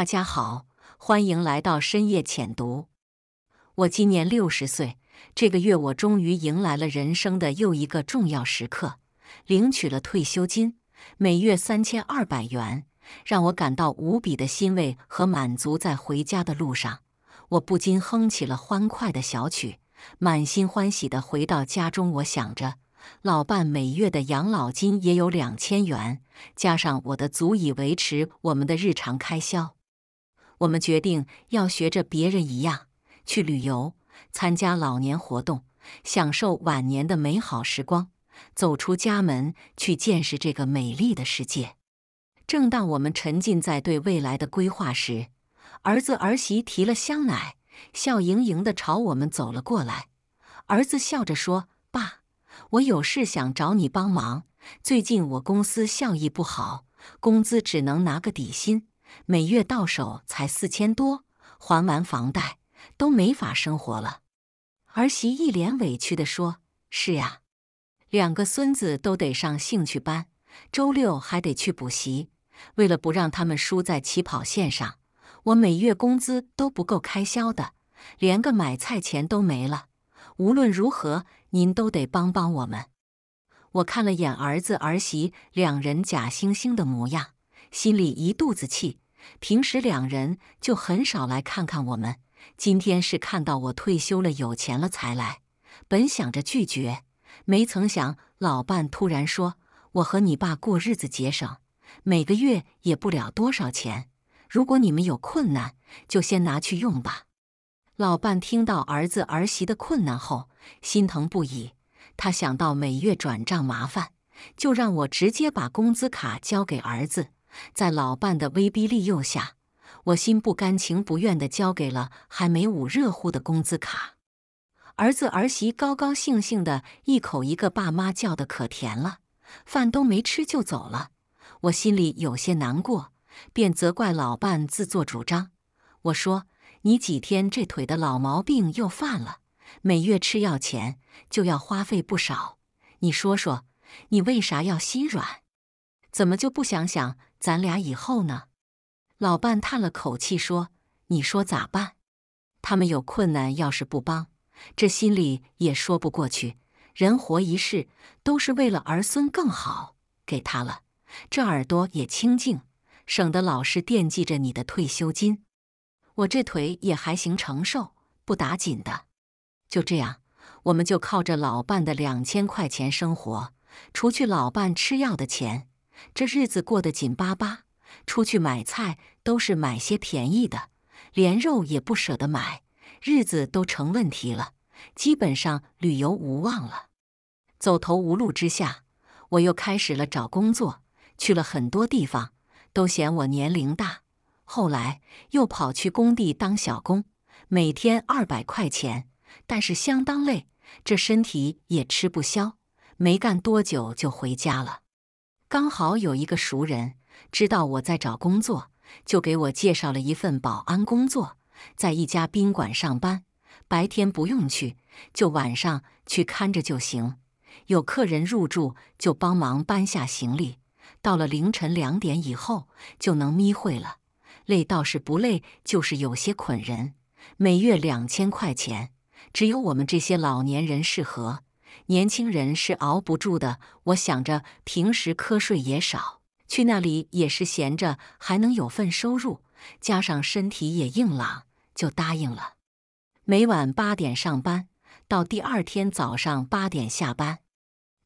大家好，欢迎来到深夜浅读。我今年六十岁，这个月我终于迎来了人生的又一个重要时刻，领取了退休金，每月三千二百元，让我感到无比的欣慰和满足。在回家的路上，我不禁哼起了欢快的小曲，满心欢喜的回到家中。我想着，老伴每月的养老金也有两千元，加上我的，足以维持我们的日常开销。我们决定要学着别人一样去旅游，参加老年活动，享受晚年的美好时光，走出家门去见识这个美丽的世界。正当我们沉浸在对未来的规划时，儿子儿媳提了香奶，笑盈盈地朝我们走了过来。儿子笑着说：“爸，我有事想找你帮忙。最近我公司效益不好，工资只能拿个底薪。”每月到手才四千多，还完房贷都没法生活了。儿媳一脸委屈地说：“是呀，两个孙子都得上兴趣班，周六还得去补习。为了不让他们输在起跑线上，我每月工资都不够开销的，连个买菜钱都没了。无论如何，您都得帮帮我们。”我看了眼儿子儿媳两人假惺惺的模样，心里一肚子气。平时两人就很少来看看我们，今天是看到我退休了有钱了才来。本想着拒绝，没曾想老伴突然说：“我和你爸过日子节省，每个月也不了多少钱。如果你们有困难，就先拿去用吧。”老伴听到儿子儿媳的困难后，心疼不已。他想到每月转账麻烦，就让我直接把工资卡交给儿子。在老伴的威逼利诱下，我心不甘情不愿地交给了还没捂热乎的工资卡。儿子儿媳高高兴兴的一口一个“爸妈”叫的可甜了，饭都没吃就走了。我心里有些难过，便责怪老伴自作主张。我说：“你几天这腿的老毛病又犯了，每月吃药钱就要花费不少。你说说，你为啥要心软？怎么就不想想？”咱俩以后呢？老伴叹了口气说：“你说咋办？他们有困难，要是不帮，这心里也说不过去。人活一世，都是为了儿孙更好。给他了，这耳朵也清净，省得老是惦记着你的退休金。我这腿也还行，承受不打紧的。就这样，我们就靠着老伴的两千块钱生活，除去老伴吃药的钱。”这日子过得紧巴巴，出去买菜都是买些便宜的，连肉也不舍得买，日子都成问题了，基本上旅游无望了。走投无路之下，我又开始了找工作，去了很多地方，都嫌我年龄大。后来又跑去工地当小工，每天二百块钱，但是相当累，这身体也吃不消，没干多久就回家了。刚好有一个熟人知道我在找工作，就给我介绍了一份保安工作，在一家宾馆上班。白天不用去，就晚上去看着就行。有客人入住就帮忙搬下行李。到了凌晨两点以后就能眯会了，累倒是不累，就是有些捆人。每月两千块钱，只有我们这些老年人适合。年轻人是熬不住的。我想着平时瞌睡也少，去那里也是闲着，还能有份收入，加上身体也硬朗，就答应了。每晚八点上班，到第二天早上八点下班。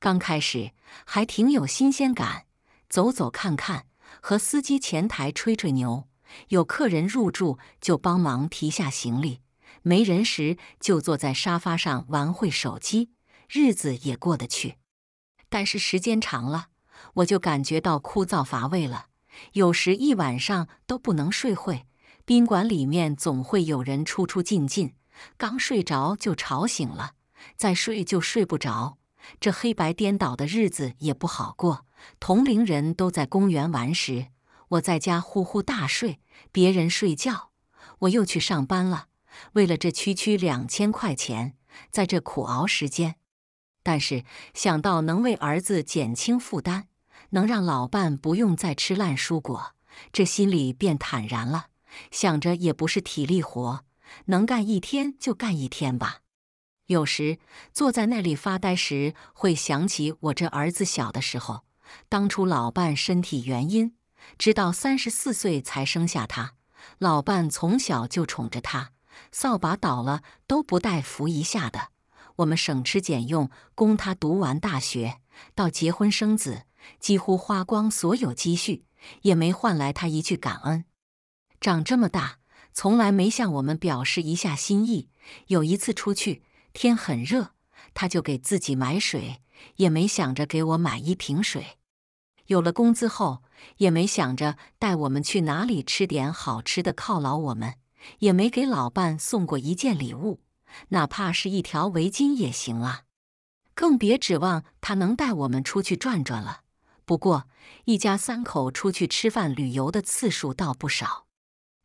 刚开始还挺有新鲜感，走走看看，和司机、前台吹吹牛。有客人入住就帮忙提下行李，没人时就坐在沙发上玩会手机。日子也过得去，但是时间长了，我就感觉到枯燥乏味了。有时一晚上都不能睡会，宾馆里面总会有人出出进进，刚睡着就吵醒了，再睡就睡不着。这黑白颠倒的日子也不好过。同龄人都在公园玩时，我在家呼呼大睡；别人睡觉，我又去上班了。为了这区区两千块钱，在这苦熬时间。但是想到能为儿子减轻负担，能让老伴不用再吃烂蔬果，这心里便坦然了。想着也不是体力活，能干一天就干一天吧。有时坐在那里发呆时，会想起我这儿子小的时候，当初老伴身体原因，直到三十四岁才生下他。老伴从小就宠着他，扫把倒了都不带扶一下的。我们省吃俭用供他读完大学，到结婚生子，几乎花光所有积蓄，也没换来他一句感恩。长这么大，从来没向我们表示一下心意。有一次出去，天很热，他就给自己买水，也没想着给我买一瓶水。有了工资后，也没想着带我们去哪里吃点好吃的犒劳我们，也没给老伴送过一件礼物。哪怕是一条围巾也行啊，更别指望他能带我们出去转转了。不过，一家三口出去吃饭、旅游的次数倒不少。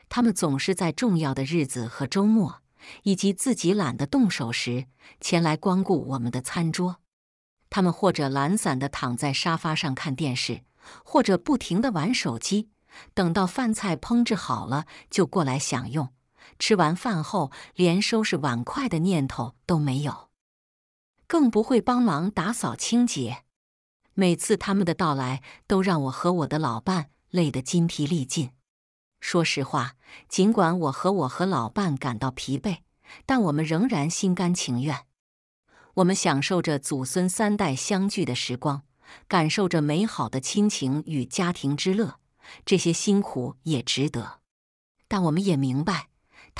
他们总是在重要的日子和周末，以及自己懒得动手时，前来光顾我们的餐桌。他们或者懒散地躺在沙发上看电视，或者不停地玩手机，等到饭菜烹制好了，就过来享用。吃完饭后，连收拾碗筷的念头都没有，更不会帮忙打扫清洁。每次他们的到来，都让我和我的老伴累得筋疲力尽。说实话，尽管我和我和老伴感到疲惫，但我们仍然心甘情愿。我们享受着祖孙三代相聚的时光，感受着美好的亲情与家庭之乐，这些辛苦也值得。但我们也明白。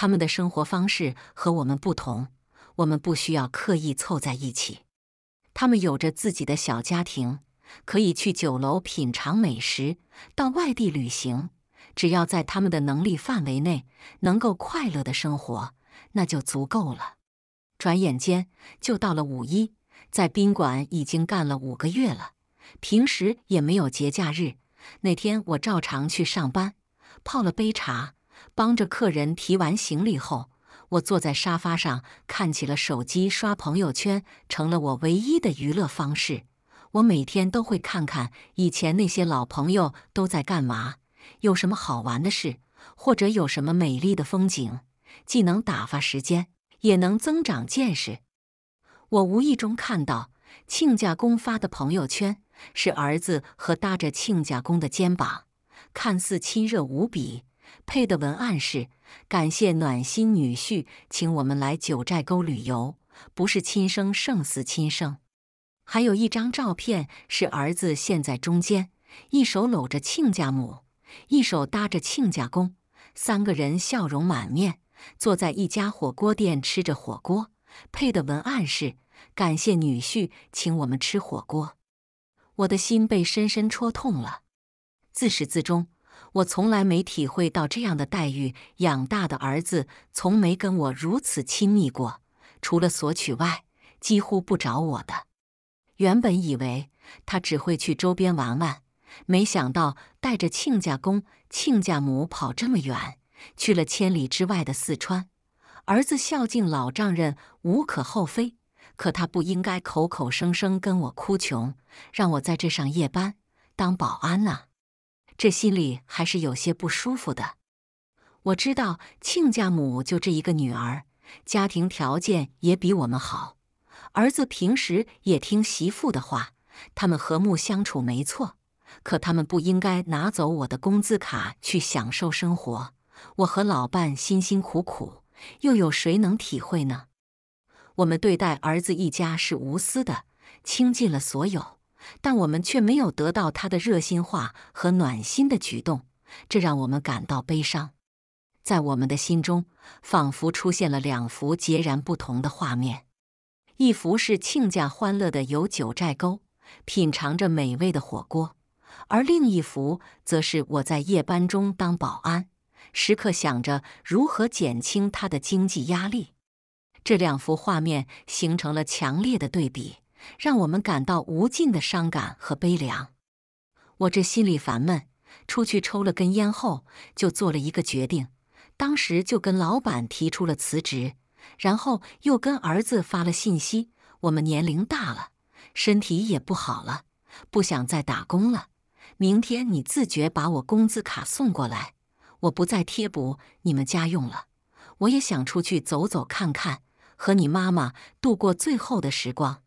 他们的生活方式和我们不同，我们不需要刻意凑在一起。他们有着自己的小家庭，可以去酒楼品尝美食，到外地旅行。只要在他们的能力范围内，能够快乐的生活，那就足够了。转眼间就到了五一，在宾馆已经干了五个月了，平时也没有节假日。那天我照常去上班，泡了杯茶。帮着客人提完行李后，我坐在沙发上看起了手机，刷朋友圈成了我唯一的娱乐方式。我每天都会看看以前那些老朋友都在干嘛，有什么好玩的事，或者有什么美丽的风景，既能打发时间，也能增长见识。我无意中看到亲家公发的朋友圈，是儿子和搭着亲家公的肩膀，看似亲热无比。配的文案是：“感谢暖心女婿，请我们来九寨沟旅游，不是亲生胜似亲生。”还有一张照片是儿子陷在中间，一手搂着亲家母，一手搭着亲家公，三个人笑容满面，坐在一家火锅店吃着火锅。配的文案是：“感谢女婿，请我们吃火锅。”我的心被深深戳痛了。自始至终。我从来没体会到这样的待遇，养大的儿子从没跟我如此亲密过，除了索取外，几乎不找我的。原本以为他只会去周边玩玩，没想到带着亲家公、亲家母跑这么远，去了千里之外的四川。儿子孝敬老丈人无可厚非，可他不应该口口声声跟我哭穷，让我在这上夜班当保安啊！这心里还是有些不舒服的。我知道亲家母就这一个女儿，家庭条件也比我们好，儿子平时也听媳妇的话，他们和睦相处没错。可他们不应该拿走我的工资卡去享受生活。我和老伴辛辛苦苦，又有谁能体会呢？我们对待儿子一家是无私的，倾尽了所有。但我们却没有得到他的热心话和暖心的举动，这让我们感到悲伤。在我们的心中，仿佛出现了两幅截然不同的画面：一幅是亲家欢乐的游九寨沟，品尝着美味的火锅；而另一幅则是我在夜班中当保安，时刻想着如何减轻他的经济压力。这两幅画面形成了强烈的对比。让我们感到无尽的伤感和悲凉。我这心里烦闷，出去抽了根烟后，就做了一个决定，当时就跟老板提出了辞职，然后又跟儿子发了信息：我们年龄大了，身体也不好了，不想再打工了。明天你自觉把我工资卡送过来，我不再贴补你们家用了。我也想出去走走看看，和你妈妈度过最后的时光。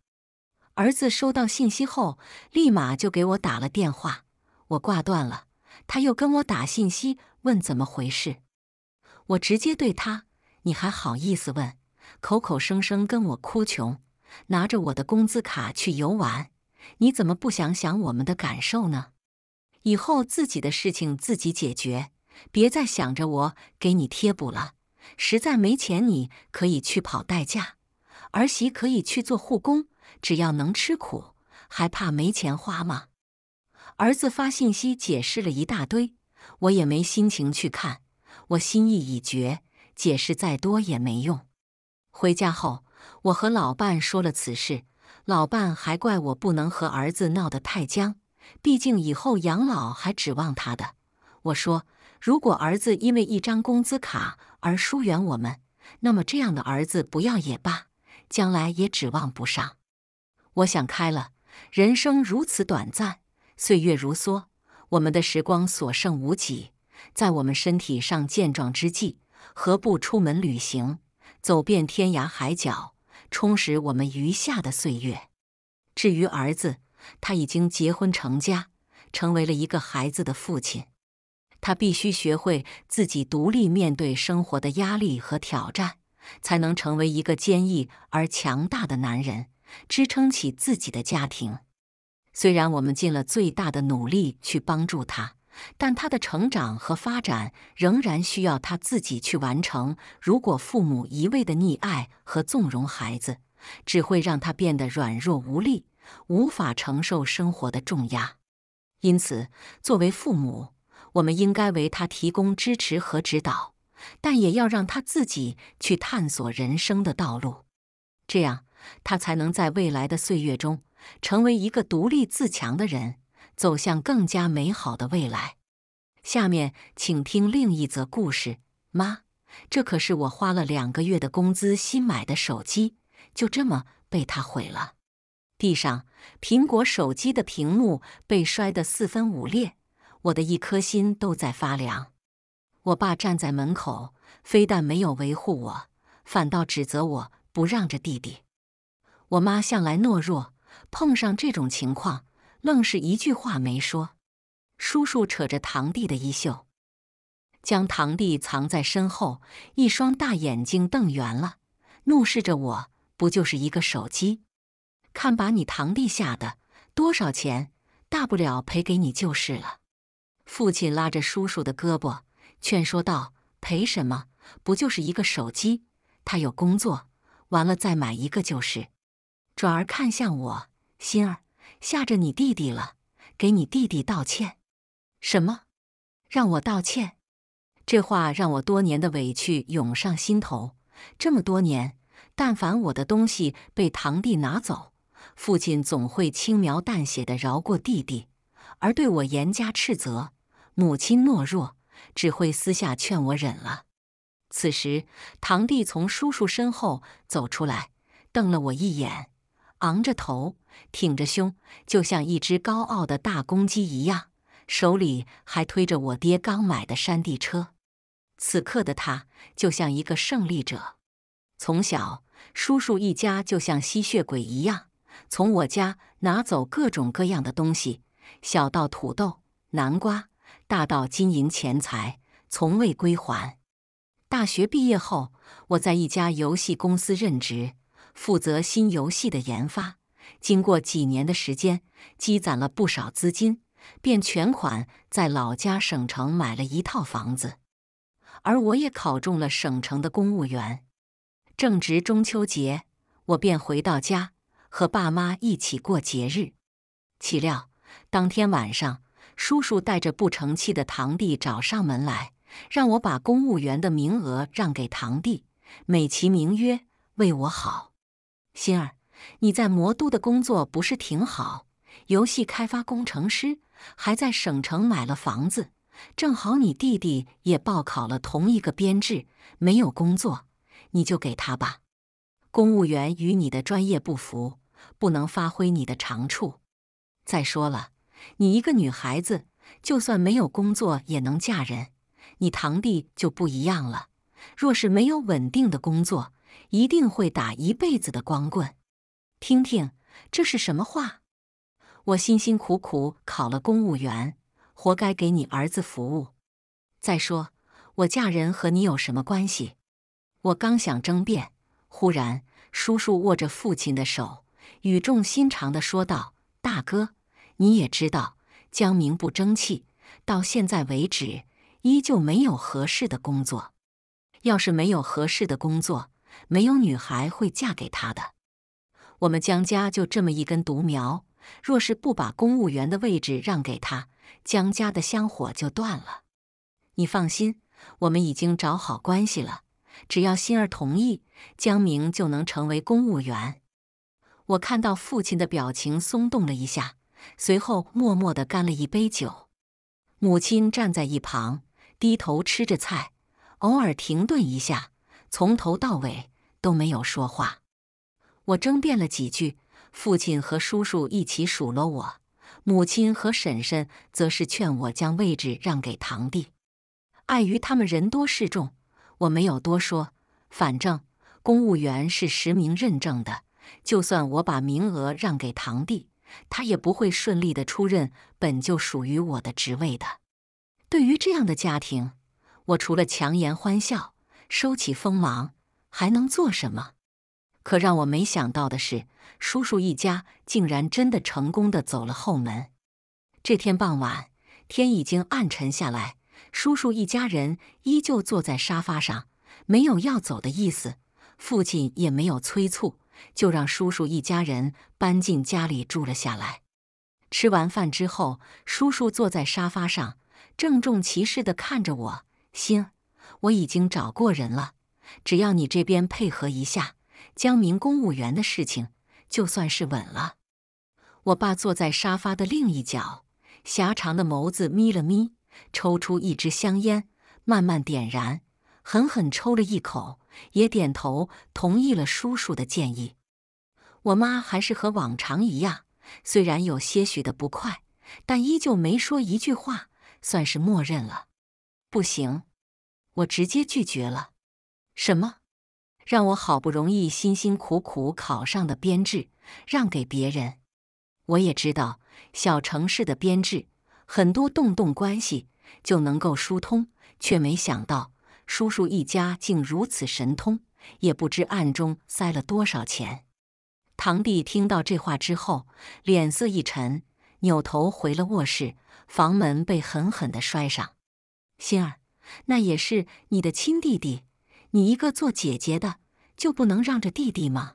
儿子收到信息后，立马就给我打了电话，我挂断了。他又跟我打信息，问怎么回事。我直接对他：“你还好意思问？口口声声跟我哭穷，拿着我的工资卡去游玩，你怎么不想想我们的感受呢？以后自己的事情自己解决，别再想着我给你贴补了。实在没钱，你可以去跑代驾，儿媳可以去做护工。”只要能吃苦，还怕没钱花吗？儿子发信息解释了一大堆，我也没心情去看。我心意已决，解释再多也没用。回家后，我和老伴说了此事，老伴还怪我不能和儿子闹得太僵，毕竟以后养老还指望他的。我说，如果儿子因为一张工资卡而疏远我们，那么这样的儿子不要也罢，将来也指望不上。我想开了，人生如此短暂，岁月如梭，我们的时光所剩无几。在我们身体尚健壮之际，何不出门旅行，走遍天涯海角，充实我们余下的岁月？至于儿子，他已经结婚成家，成为了一个孩子的父亲。他必须学会自己独立面对生活的压力和挑战，才能成为一个坚毅而强大的男人。支撑起自己的家庭。虽然我们尽了最大的努力去帮助他，但他的成长和发展仍然需要他自己去完成。如果父母一味的溺爱和纵容孩子，只会让他变得软弱无力，无法承受生活的重压。因此，作为父母，我们应该为他提供支持和指导，但也要让他自己去探索人生的道路。这样。他才能在未来的岁月中成为一个独立自强的人，走向更加美好的未来。下面，请听另一则故事。妈，这可是我花了两个月的工资新买的手机，就这么被他毁了。地上，苹果手机的屏幕被摔得四分五裂，我的一颗心都在发凉。我爸站在门口，非但没有维护我，反倒指责我不让着弟弟。我妈向来懦弱，碰上这种情况，愣是一句话没说。叔叔扯着堂弟的衣袖，将堂弟藏在身后，一双大眼睛瞪圆了，怒视着我。不就是一个手机？看把你堂弟吓的！多少钱？大不了赔给你就是了。父亲拉着叔叔的胳膊，劝说道：“赔什么？不就是一个手机？他有工作，完了再买一个就是。”转而看向我，心儿吓着你弟弟了，给你弟弟道歉。什么？让我道歉？这话让我多年的委屈涌上心头。这么多年，但凡我的东西被堂弟拿走，父亲总会轻描淡写的饶过弟弟，而对我严加斥责。母亲懦弱，只会私下劝我忍了。此时，堂弟从叔叔身后走出来，瞪了我一眼。昂着头，挺着胸，就像一只高傲的大公鸡一样，手里还推着我爹刚买的山地车。此刻的他就像一个胜利者。从小，叔叔一家就像吸血鬼一样，从我家拿走各种各样的东西，小到土豆、南瓜，大到金银钱财，从未归还。大学毕业后，我在一家游戏公司任职。负责新游戏的研发，经过几年的时间，积攒了不少资金，便全款在老家省城买了一套房子。而我也考中了省城的公务员。正值中秋节，我便回到家和爸妈一起过节日。岂料当天晚上，叔叔带着不成器的堂弟找上门来，让我把公务员的名额让给堂弟，美其名曰为我好。心儿，你在魔都的工作不是挺好？游戏开发工程师，还在省城买了房子。正好你弟弟也报考了同一个编制，没有工作，你就给他吧。公务员与你的专业不符，不能发挥你的长处。再说了，你一个女孩子，就算没有工作也能嫁人。你堂弟就不一样了，若是没有稳定的工作，一定会打一辈子的光棍！听听这是什么话？我辛辛苦苦考了公务员，活该给你儿子服务。再说我嫁人和你有什么关系？我刚想争辩，忽然叔叔握着父亲的手，语重心长地说道：“大哥，你也知道江明不争气，到现在为止依旧没有合适的工作。要是没有合适的工作，没有女孩会嫁给他的。我们江家就这么一根独苗，若是不把公务员的位置让给他，江家的香火就断了。你放心，我们已经找好关系了，只要心儿同意，江明就能成为公务员。我看到父亲的表情松动了一下，随后默默地干了一杯酒。母亲站在一旁，低头吃着菜，偶尔停顿一下。从头到尾都没有说话，我争辩了几句，父亲和叔叔一起数落我，母亲和婶婶则是劝我将位置让给堂弟。碍于他们人多势众，我没有多说。反正公务员是实名认证的，就算我把名额让给堂弟，他也不会顺利的出任本就属于我的职位的。对于这样的家庭，我除了强颜欢笑。收起锋芒，还能做什么？可让我没想到的是，叔叔一家竟然真的成功的走了后门。这天傍晚，天已经暗沉下来，叔叔一家人依旧坐在沙发上，没有要走的意思。父亲也没有催促，就让叔叔一家人搬进家里住了下来。吃完饭之后，叔叔坐在沙发上，郑重其事的看着我，星。我已经找过人了，只要你这边配合一下，江明公务员的事情就算是稳了。我爸坐在沙发的另一角，狭长的眸子眯了眯，抽出一支香烟，慢慢点燃，狠狠抽了一口，也点头同意了叔叔的建议。我妈还是和往常一样，虽然有些许的不快，但依旧没说一句话，算是默认了。不行。我直接拒绝了，什么？让我好不容易辛辛苦苦考上的编制让给别人？我也知道小城市的编制很多动动关系就能够疏通，却没想到叔叔一家竟如此神通，也不知暗中塞了多少钱。堂弟听到这话之后，脸色一沉，扭头回了卧室，房门被狠狠的摔上。心儿。那也是你的亲弟弟，你一个做姐姐的就不能让着弟弟吗？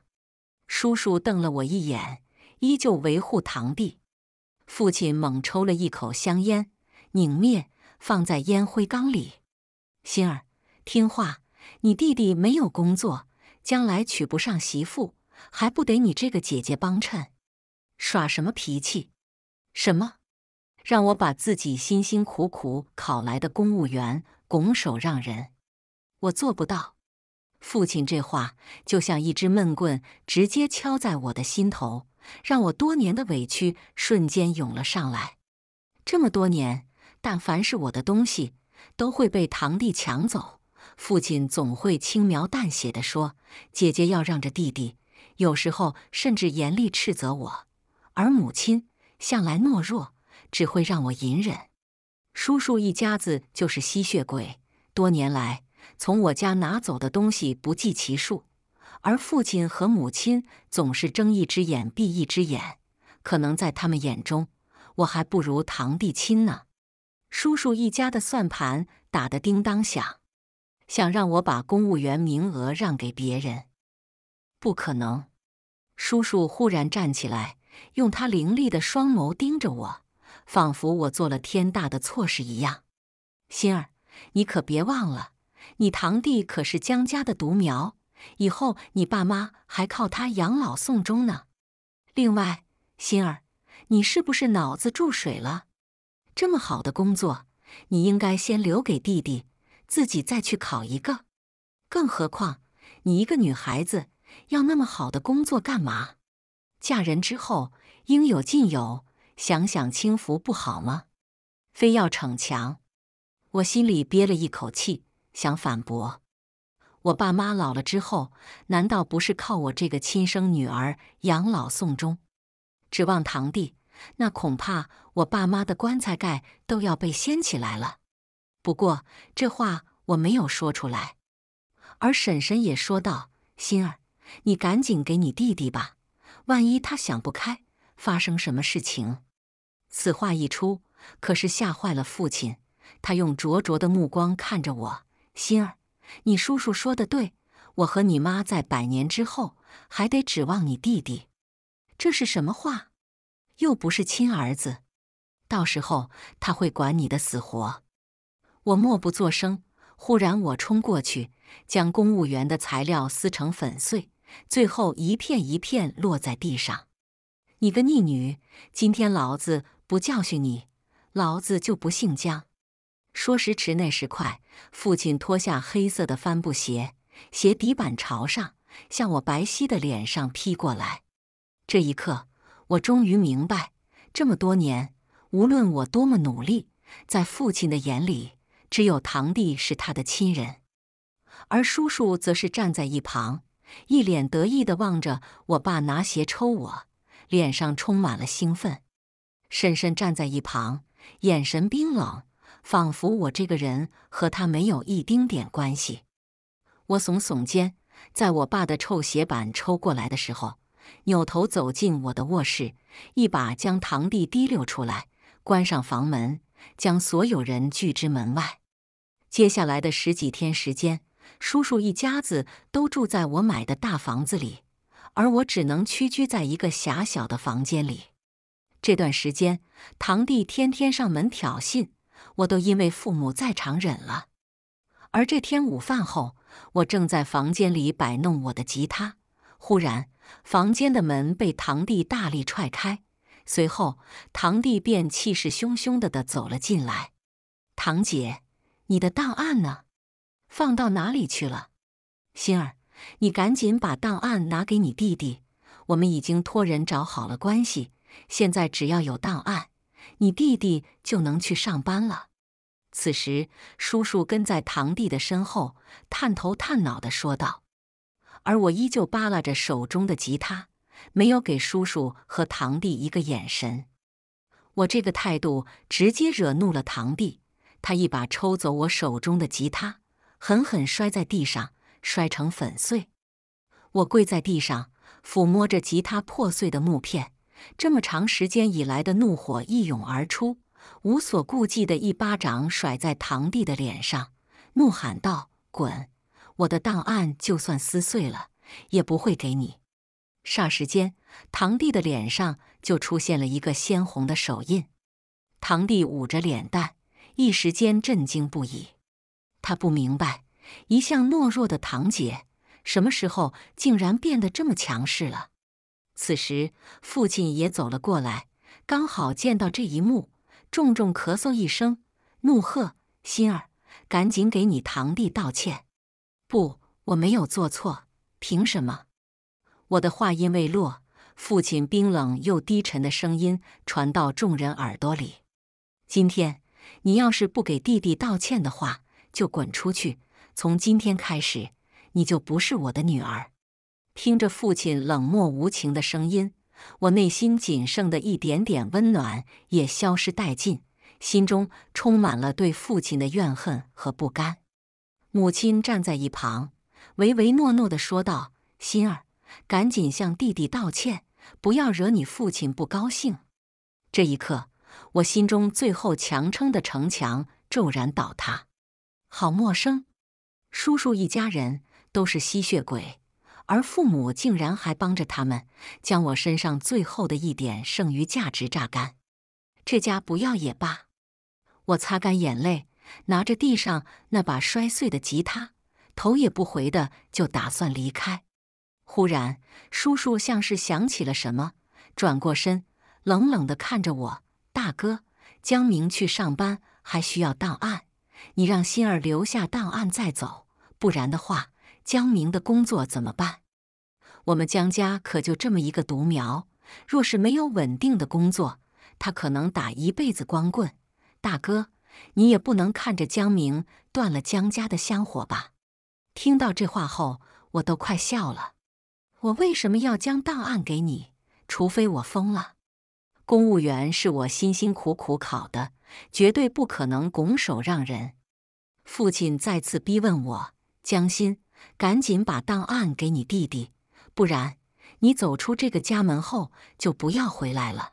叔叔瞪了我一眼，依旧维护堂弟。父亲猛抽了一口香烟，拧灭，放在烟灰缸里。心儿，听话，你弟弟没有工作，将来娶不上媳妇，还不得你这个姐姐帮衬？耍什么脾气？什么？让我把自己辛辛苦苦考来的公务员。拱手让人，我做不到。父亲这话就像一只闷棍，直接敲在我的心头，让我多年的委屈瞬间涌了上来。这么多年，但凡是我的东西，都会被堂弟抢走。父亲总会轻描淡写的说：“姐姐要让着弟弟。”有时候甚至严厉斥责我。而母亲向来懦弱，只会让我隐忍。叔叔一家子就是吸血鬼，多年来从我家拿走的东西不计其数，而父亲和母亲总是睁一只眼闭一只眼，可能在他们眼中，我还不如堂弟亲呢。叔叔一家的算盘打得叮当响，想让我把公务员名额让给别人，不可能。叔叔忽然站起来，用他凌厉的双眸盯着我。仿佛我做了天大的错事一样，心儿，你可别忘了，你堂弟可是江家的独苗，以后你爸妈还靠他养老送终呢。另外，心儿，你是不是脑子注水了？这么好的工作，你应该先留给弟弟，自己再去考一个。更何况，你一个女孩子要那么好的工作干嘛？嫁人之后，应有尽有。享享清福不好吗？非要逞强？我心里憋了一口气，想反驳。我爸妈老了之后，难道不是靠我这个亲生女儿养老送终？指望堂弟，那恐怕我爸妈的棺材盖都要被掀起来了。不过这话我没有说出来。而婶婶也说道：“心儿，你赶紧给你弟弟吧，万一他想不开，发生什么事情？”此话一出，可是吓坏了父亲。他用灼灼的目光看着我：“心儿，你叔叔说的对，我和你妈在百年之后还得指望你弟弟。”这是什么话？又不是亲儿子，到时候他会管你的死活？我默不作声。忽然，我冲过去，将公务员的材料撕成粉碎，最后一片一片落在地上。你个逆女，今天老子！不教训你，老子就不姓姜。说时迟，那时快，父亲脱下黑色的帆布鞋，鞋底板朝上，向我白皙的脸上劈过来。这一刻，我终于明白，这么多年，无论我多么努力，在父亲的眼里，只有堂弟是他的亲人，而叔叔则是站在一旁，一脸得意的望着我爸拿鞋抽我，脸上充满了兴奋。婶婶站在一旁，眼神冰冷，仿佛我这个人和他没有一丁点关系。我耸耸肩，在我爸的臭鞋板抽过来的时候，扭头走进我的卧室，一把将堂弟提溜出来，关上房门，将所有人拒之门外。接下来的十几天时间，叔叔一家子都住在我买的大房子里，而我只能屈居在一个狭小的房间里。这段时间，堂弟天天上门挑衅，我都因为父母在场忍了。而这天午饭后，我正在房间里摆弄我的吉他，忽然房间的门被堂弟大力踹开，随后堂弟便气势汹汹的的走了进来。堂姐，你的档案呢？放到哪里去了？心儿，你赶紧把档案拿给你弟弟，我们已经托人找好了关系。现在只要有档案，你弟弟就能去上班了。此时，叔叔跟在堂弟的身后，探头探脑地说道。而我依旧扒拉着手中的吉他，没有给叔叔和堂弟一个眼神。我这个态度直接惹怒了堂弟，他一把抽走我手中的吉他，狠狠摔在地上，摔成粉碎。我跪在地上，抚摸着吉他破碎的木片。这么长时间以来的怒火一涌而出，无所顾忌的一巴掌甩在堂弟的脸上，怒喊道：“滚！我的档案就算撕碎了，也不会给你！”霎时间，堂弟的脸上就出现了一个鲜红的手印。堂弟捂着脸蛋，一时间震惊不已。他不明白，一向懦弱的堂姐，什么时候竟然变得这么强势了？此时，父亲也走了过来，刚好见到这一幕，重重咳嗽一声，怒喝：“心儿，赶紧给你堂弟道歉！”“不，我没有做错，凭什么？”我的话音未落，父亲冰冷又低沉的声音传到众人耳朵里：“今天你要是不给弟弟道歉的话，就滚出去！从今天开始，你就不是我的女儿。”听着父亲冷漠无情的声音，我内心仅剩的一点点温暖也消失殆尽，心中充满了对父亲的怨恨和不甘。母亲站在一旁，唯唯诺诺的说道：“心儿，赶紧向弟弟道歉，不要惹你父亲不高兴。”这一刻，我心中最后强撑的城墙骤然倒塌。好陌生，叔叔一家人都是吸血鬼。而父母竟然还帮着他们将我身上最后的一点剩余价值榨干，这家不要也罢。我擦干眼泪，拿着地上那把摔碎的吉他，头也不回的就打算离开。忽然，叔叔像是想起了什么，转过身，冷冷的看着我：“大哥，江明去上班还需要档案，你让心儿留下档案再走，不然的话。”江明的工作怎么办？我们江家可就这么一个独苗，若是没有稳定的工作，他可能打一辈子光棍。大哥，你也不能看着江明断了江家的香火吧？听到这话后，我都快笑了。我为什么要将档案给你？除非我疯了。公务员是我辛辛苦苦考的，绝对不可能拱手让人。父亲再次逼问我，江心。赶紧把档案给你弟弟，不然你走出这个家门后就不要回来了。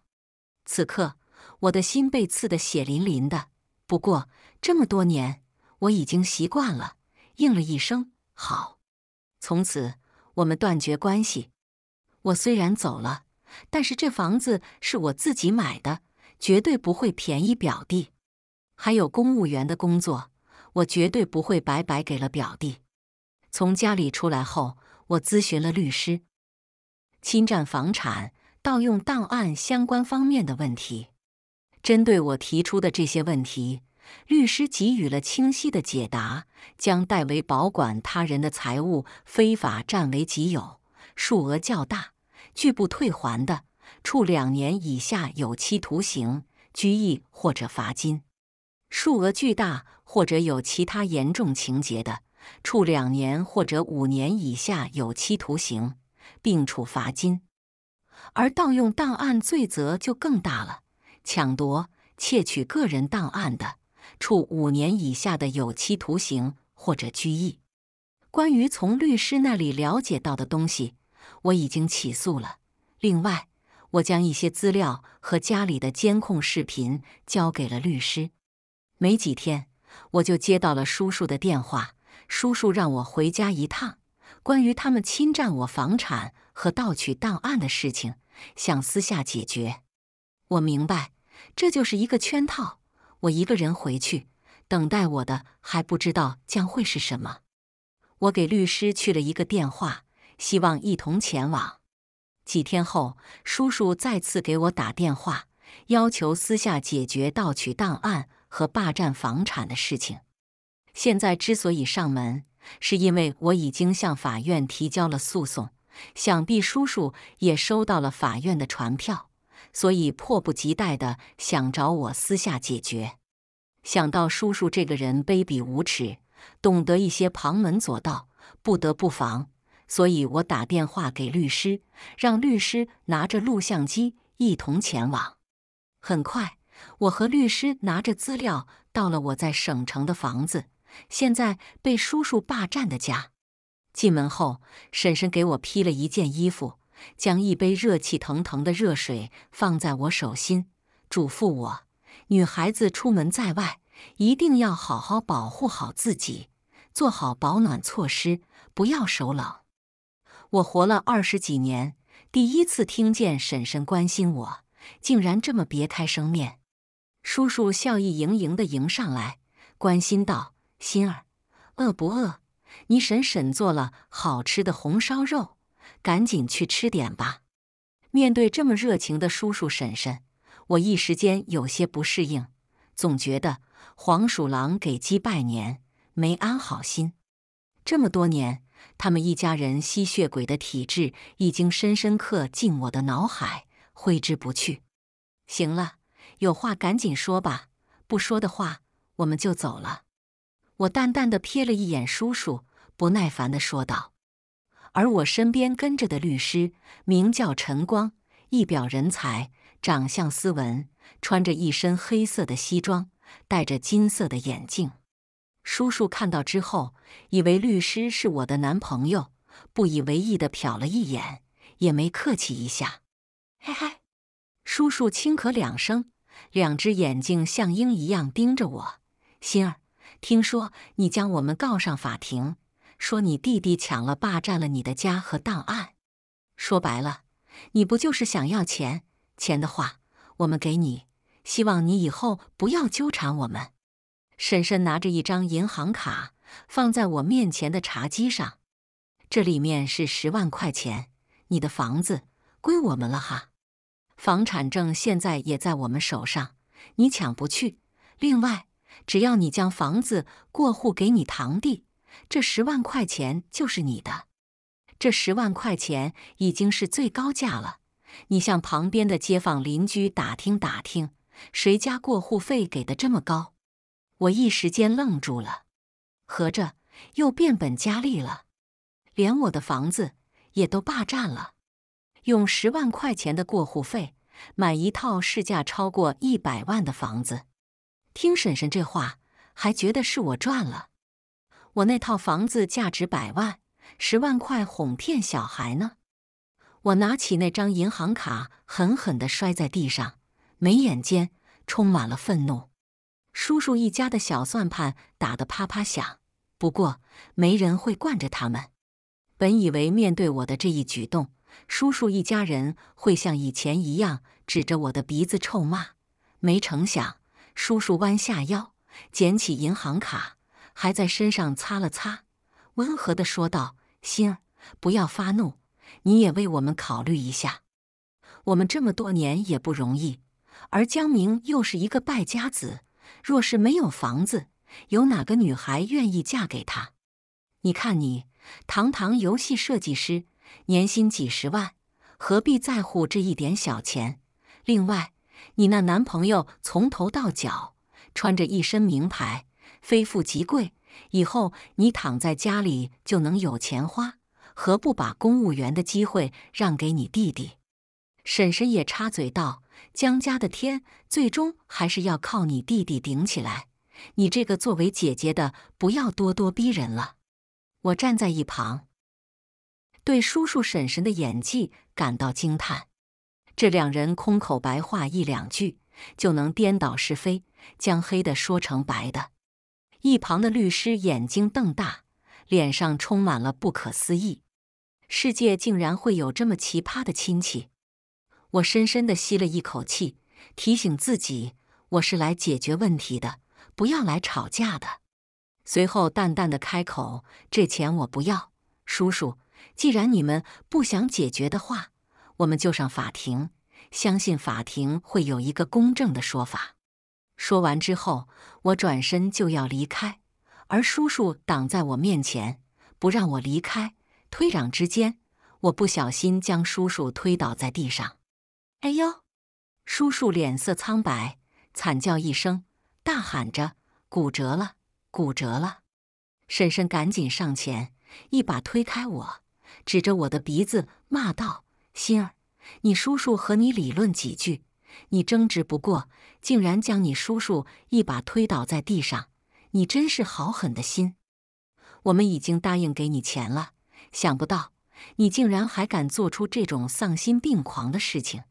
此刻我的心被刺得血淋淋的，不过这么多年我已经习惯了。应了一声好，从此我们断绝关系。我虽然走了，但是这房子是我自己买的，绝对不会便宜表弟。还有公务员的工作，我绝对不会白白给了表弟。从家里出来后，我咨询了律师，侵占房产、盗用档案相关方面的问题。针对我提出的这些问题，律师给予了清晰的解答。将代为保管他人的财物非法占为己有，数额较大，拒不退还的，处两年以下有期徒刑、拘役或者罚金；数额巨大或者有其他严重情节的。处两年或者五年以下有期徒刑，并处罚金。而盗用档案罪责就更大了，抢夺、窃取个人档案的，处五年以下的有期徒刑或者拘役。关于从律师那里了解到的东西，我已经起诉了。另外，我将一些资料和家里的监控视频交给了律师。没几天，我就接到了叔叔的电话。叔叔让我回家一趟，关于他们侵占我房产和盗取档案的事情，想私下解决。我明白，这就是一个圈套。我一个人回去，等待我的还不知道将会是什么。我给律师去了一个电话，希望一同前往。几天后，叔叔再次给我打电话，要求私下解决盗取档案和霸占房产的事情。现在之所以上门，是因为我已经向法院提交了诉讼，想必叔叔也收到了法院的传票，所以迫不及待地想找我私下解决。想到叔叔这个人卑鄙无耻，懂得一些旁门左道，不得不防，所以我打电话给律师，让律师拿着录像机一同前往。很快，我和律师拿着资料到了我在省城的房子。现在被叔叔霸占的家，进门后，婶婶给我披了一件衣服，将一杯热气腾腾的热水放在我手心，嘱咐我：“女孩子出门在外，一定要好好保护好自己，做好保暖措施，不要手冷。”我活了二十几年，第一次听见婶婶关心我，竟然这么别开生面。叔叔笑意盈盈地迎上来，关心道。心儿，饿不饿？你婶婶做了好吃的红烧肉，赶紧去吃点吧。面对这么热情的叔叔婶婶，我一时间有些不适应，总觉得黄鼠狼给鸡拜年没安好心。这么多年，他们一家人吸血鬼的体质已经深深刻进我的脑海，挥之不去。行了，有话赶紧说吧，不说的话，我们就走了。我淡淡的瞥了一眼叔叔，不耐烦的说道。而我身边跟着的律师名叫陈光，一表人才，长相斯文，穿着一身黑色的西装，戴着金色的眼镜。叔叔看到之后，以为律师是我的男朋友，不以为意的瞟了一眼，也没客气一下。嘿嘿，叔叔轻咳两声，两只眼睛像鹰一样盯着我，心儿。听说你将我们告上法庭，说你弟弟抢了、霸占了你的家和档案，说白了，你不就是想要钱？钱的话，我们给你。希望你以后不要纠缠我们。婶婶拿着一张银行卡放在我面前的茶几上，这里面是十万块钱，你的房子归我们了哈，房产证现在也在我们手上，你抢不去。另外。只要你将房子过户给你堂弟，这十万块钱就是你的。这十万块钱已经是最高价了。你向旁边的街坊邻居打听打听，谁家过户费给的这么高？我一时间愣住了，合着又变本加厉了，连我的房子也都霸占了，用十万块钱的过户费买一套市价超过一百万的房子。听婶婶这话，还觉得是我赚了。我那套房子价值百万，十万块哄骗小孩呢。我拿起那张银行卡，狠狠地摔在地上，眉眼间充满了愤怒。叔叔一家的小算盘打得啪啪响，不过没人会惯着他们。本以为面对我的这一举动，叔叔一家人会像以前一样指着我的鼻子臭骂，没成想。叔叔弯下腰，捡起银行卡，还在身上擦了擦，温和的说道：“心儿，不要发怒，你也为我们考虑一下。我们这么多年也不容易，而江明又是一个败家子，若是没有房子，有哪个女孩愿意嫁给他？你看你，堂堂游戏设计师，年薪几十万，何必在乎这一点小钱？另外。”你那男朋友从头到脚穿着一身名牌，非富即贵。以后你躺在家里就能有钱花，何不把公务员的机会让给你弟弟？婶婶也插嘴道：“江家的天最终还是要靠你弟弟顶起来，你这个作为姐姐的，不要咄咄逼人了。”我站在一旁，对叔叔婶婶的演技感到惊叹。这两人空口白话一两句就能颠倒是非，将黑的说成白的。一旁的律师眼睛瞪大，脸上充满了不可思议：世界竟然会有这么奇葩的亲戚！我深深的吸了一口气，提醒自己我是来解决问题的，不要来吵架的。随后淡淡的开口：“这钱我不要，叔叔，既然你们不想解决的话。”我们就上法庭，相信法庭会有一个公正的说法。说完之后，我转身就要离开，而叔叔挡在我面前，不让我离开。推攘之间，我不小心将叔叔推倒在地上。哎呦！叔叔脸色苍白，惨叫一声，大喊着：“骨折了，骨折了！”婶婶赶紧上前，一把推开我，指着我的鼻子骂道。心儿，你叔叔和你理论几句，你争执不过，竟然将你叔叔一把推倒在地上。你真是好狠的心！我们已经答应给你钱了，想不到你竟然还敢做出这种丧心病狂的事情。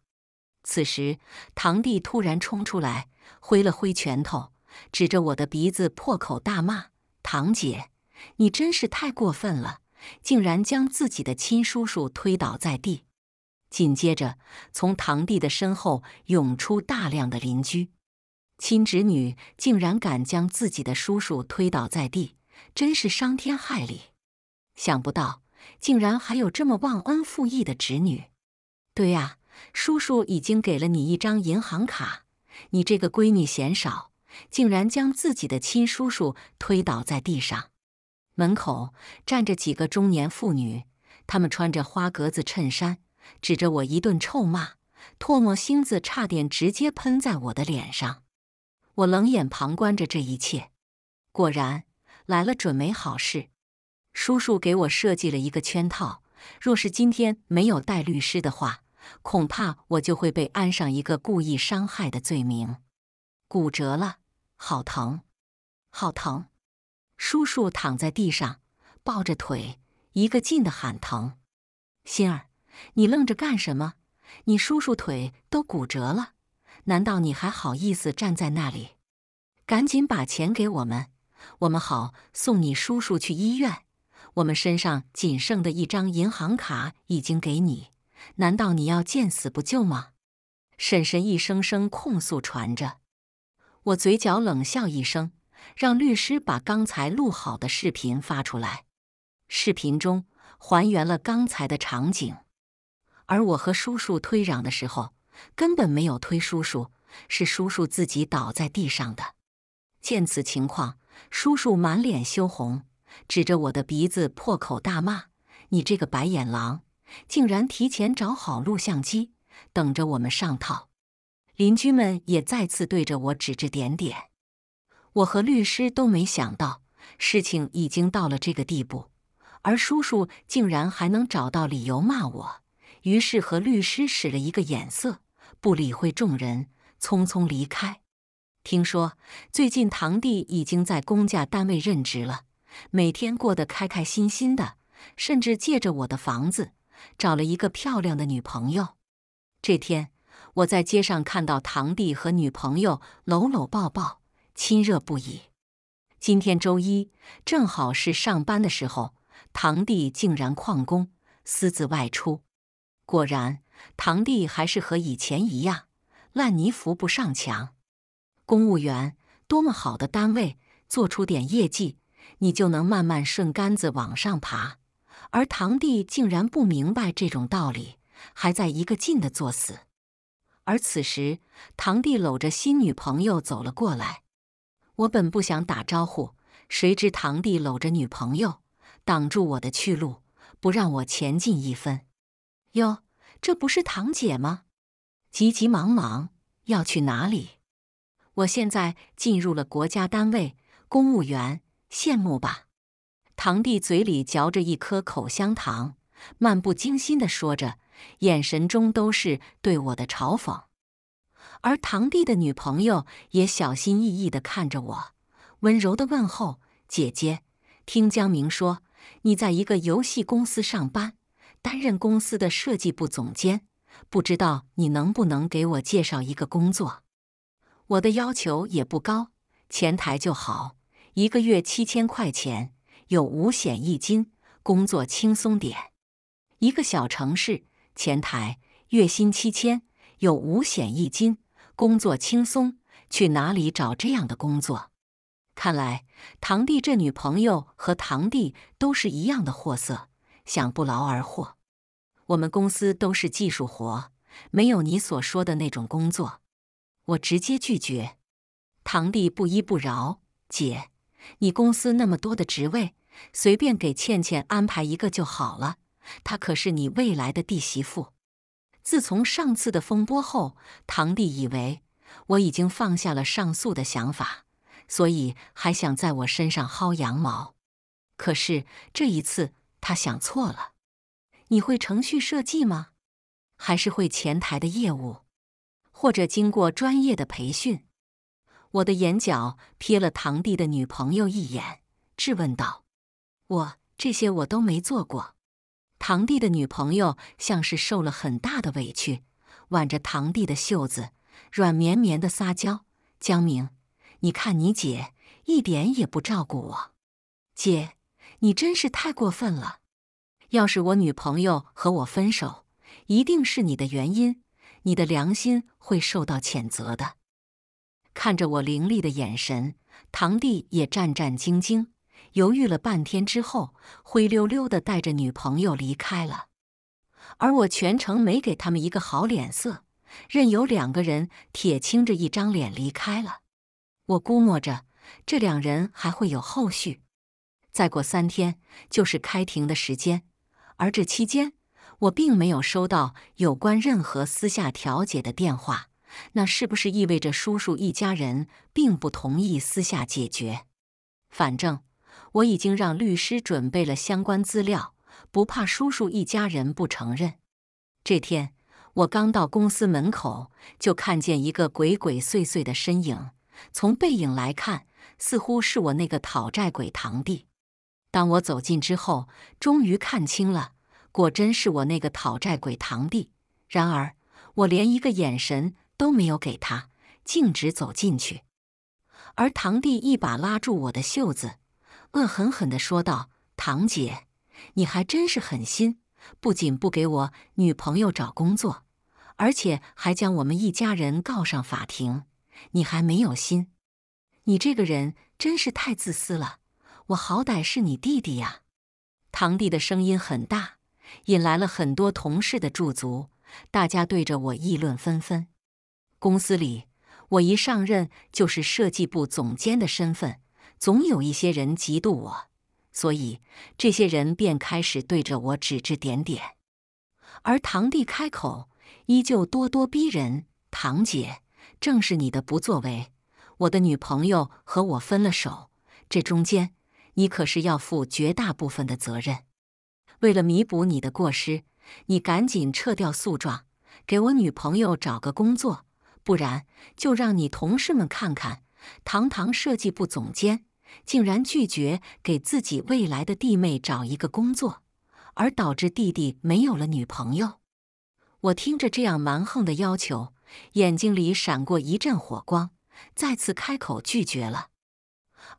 此时，堂弟突然冲出来，挥了挥拳头，指着我的鼻子破口大骂：“堂姐，你真是太过分了，竟然将自己的亲叔叔推倒在地！”紧接着，从堂弟的身后涌出大量的邻居。亲侄女竟然敢将自己的叔叔推倒在地，真是伤天害理！想不到，竟然还有这么忘恩负义的侄女。对呀，叔叔已经给了你一张银行卡，你这个闺女嫌少，竟然将自己的亲叔叔推倒在地上。门口站着几个中年妇女，她们穿着花格子衬衫。指着我一顿臭骂，唾沫星子差点直接喷在我的脸上。我冷眼旁观着这一切，果然来了准没好事。叔叔给我设计了一个圈套，若是今天没有带律师的话，恐怕我就会被安上一个故意伤害的罪名。骨折了，好疼，好疼！叔叔躺在地上，抱着腿，一个劲的喊疼。心儿。你愣着干什么？你叔叔腿都骨折了，难道你还好意思站在那里？赶紧把钱给我们，我们好送你叔叔去医院。我们身上仅剩的一张银行卡已经给你，难道你要见死不救吗？婶婶一声声控诉传着，我嘴角冷笑一声，让律师把刚才录好的视频发出来。视频中还原了刚才的场景。而我和叔叔推攘的时候，根本没有推叔叔，是叔叔自己倒在地上的。见此情况，叔叔满脸羞红，指着我的鼻子破口大骂：“你这个白眼狼，竟然提前找好录像机，等着我们上套！”邻居们也再次对着我指指点点。我和律师都没想到，事情已经到了这个地步，而叔叔竟然还能找到理由骂我。于是和律师使了一个眼色，不理会众人，匆匆离开。听说最近堂弟已经在公家单位任职了，每天过得开开心心的，甚至借着我的房子找了一个漂亮的女朋友。这天我在街上看到堂弟和女朋友搂搂抱抱，亲热不已。今天周一，正好是上班的时候，堂弟竟然旷工，私自外出。果然，堂弟还是和以前一样，烂泥扶不上墙。公务员多么好的单位，做出点业绩，你就能慢慢顺杆子往上爬。而堂弟竟然不明白这种道理，还在一个劲的作死。而此时，堂弟搂着新女朋友走了过来。我本不想打招呼，谁知堂弟搂着女朋友挡住我的去路，不让我前进一分。哟，这不是堂姐吗？急急忙忙要去哪里？我现在进入了国家单位，公务员，羡慕吧？堂弟嘴里嚼着一颗口香糖，漫不经心的说着，眼神中都是对我的嘲讽。而堂弟的女朋友也小心翼翼的看着我，温柔的问候姐姐。听江明说，你在一个游戏公司上班。担任公司的设计部总监，不知道你能不能给我介绍一个工作？我的要求也不高，前台就好，一个月七千块钱，有五险一金，工作轻松点。一个小城市，前台，月薪七千，有五险一金，工作轻松。去哪里找这样的工作？看来堂弟这女朋友和堂弟都是一样的货色。想不劳而获，我们公司都是技术活，没有你所说的那种工作。我直接拒绝。堂弟不依不饶，姐，你公司那么多的职位，随便给倩倩安排一个就好了。她可是你未来的弟媳妇。自从上次的风波后，堂弟以为我已经放下了上诉的想法，所以还想在我身上薅羊毛。可是这一次。他想错了，你会程序设计吗？还是会前台的业务？或者经过专业的培训？我的眼角瞥了堂弟的女朋友一眼，质问道：“我这些我都没做过。”堂弟的女朋友像是受了很大的委屈，挽着堂弟的袖子，软绵绵的撒娇：“江明，你看你姐一点也不照顾我，姐。”你真是太过分了！要是我女朋友和我分手，一定是你的原因，你的良心会受到谴责的。看着我凌厉的眼神，堂弟也战战兢兢，犹豫了半天之后，灰溜溜的带着女朋友离开了。而我全程没给他们一个好脸色，任由两个人铁青着一张脸离开了。我估摸着，这两人还会有后续。再过三天就是开庭的时间，而这期间我并没有收到有关任何私下调解的电话。那是不是意味着叔叔一家人并不同意私下解决？反正我已经让律师准备了相关资料，不怕叔叔一家人不承认。这天我刚到公司门口，就看见一个鬼鬼祟祟的身影，从背影来看，似乎是我那个讨债鬼堂弟。当我走近之后，终于看清了，果真是我那个讨债鬼堂弟。然而，我连一个眼神都没有给他，径直走进去。而堂弟一把拉住我的袖子，恶狠狠的说道：“堂姐，你还真是狠心，不仅不给我女朋友找工作，而且还将我们一家人告上法庭。你还没有心，你这个人真是太自私了。”我好歹是你弟弟呀！堂弟的声音很大，引来了很多同事的驻足，大家对着我议论纷纷。公司里，我一上任就是设计部总监的身份，总有一些人嫉妒我，所以这些人便开始对着我指指点点。而堂弟开口依旧咄咄逼人：“堂姐，正是你的不作为，我的女朋友和我分了手，这中间……”你可是要负绝大部分的责任。为了弥补你的过失，你赶紧撤掉诉状，给我女朋友找个工作，不然就让你同事们看看，堂堂设计部总监竟然拒绝给自己未来的弟妹找一个工作，而导致弟弟没有了女朋友。我听着这样蛮横的要求，眼睛里闪过一阵火光，再次开口拒绝了。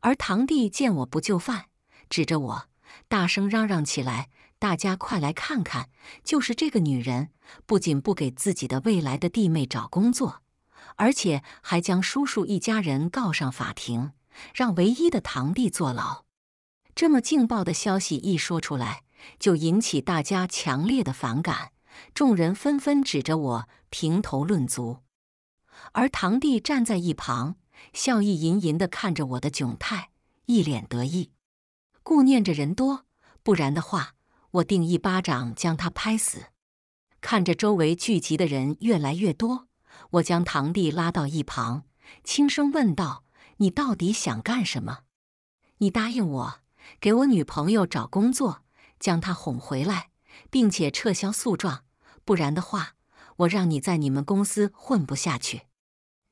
而堂弟见我不就范，指着我大声嚷嚷起来：“大家快来看看，就是这个女人，不仅不给自己的未来的弟妹找工作，而且还将叔叔一家人告上法庭，让唯一的堂弟坐牢。”这么劲爆的消息一说出来，就引起大家强烈的反感，众人纷纷指着我评头论足，而堂弟站在一旁。笑意盈盈的看着我的窘态，一脸得意，顾念着人多，不然的话，我定一巴掌将他拍死。看着周围聚集的人越来越多，我将堂弟拉到一旁，轻声问道：“你到底想干什么？你答应我，给我女朋友找工作，将她哄回来，并且撤销诉状，不然的话，我让你在你们公司混不下去。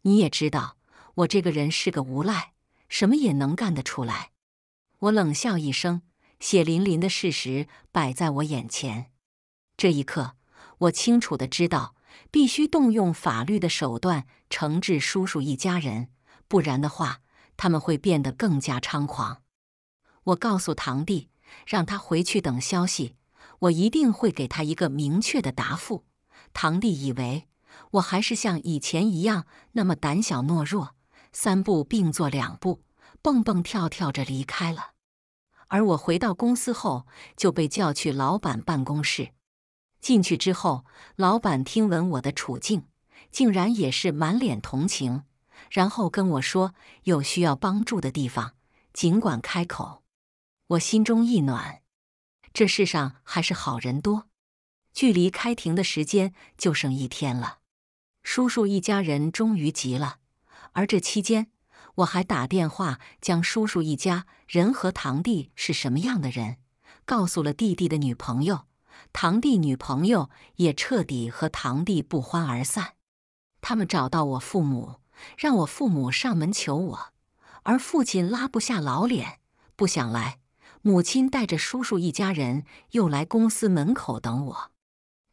你也知道。”我这个人是个无赖，什么也能干得出来。我冷笑一声，血淋淋的事实摆在我眼前。这一刻，我清楚的知道，必须动用法律的手段惩治叔叔一家人，不然的话，他们会变得更加猖狂。我告诉堂弟，让他回去等消息，我一定会给他一个明确的答复。堂弟以为我还是像以前一样那么胆小懦弱。三步并作两步，蹦蹦跳跳着离开了。而我回到公司后，就被叫去老板办公室。进去之后，老板听闻我的处境，竟然也是满脸同情，然后跟我说：“有需要帮助的地方，尽管开口。”我心中一暖，这世上还是好人多。距离开庭的时间就剩一天了，叔叔一家人终于急了。而这期间，我还打电话将叔叔一家人和堂弟是什么样的人告诉了弟弟的女朋友。堂弟女朋友也彻底和堂弟不欢而散。他们找到我父母，让我父母上门求我。而父亲拉不下老脸，不想来。母亲带着叔叔一家人又来公司门口等我。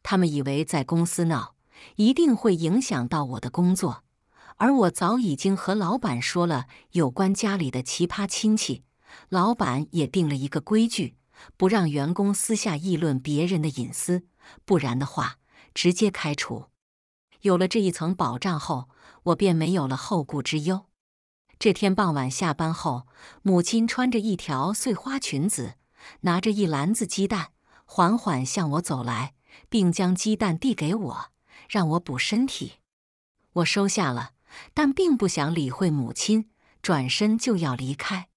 他们以为在公司闹，一定会影响到我的工作。而我早已经和老板说了有关家里的奇葩亲戚，老板也定了一个规矩，不让员工私下议论别人的隐私，不然的话直接开除。有了这一层保障后，我便没有了后顾之忧。这天傍晚下班后，母亲穿着一条碎花裙子，拿着一篮子鸡蛋，缓缓向我走来，并将鸡蛋递给我，让我补身体。我收下了。但并不想理会母亲，转身就要离开。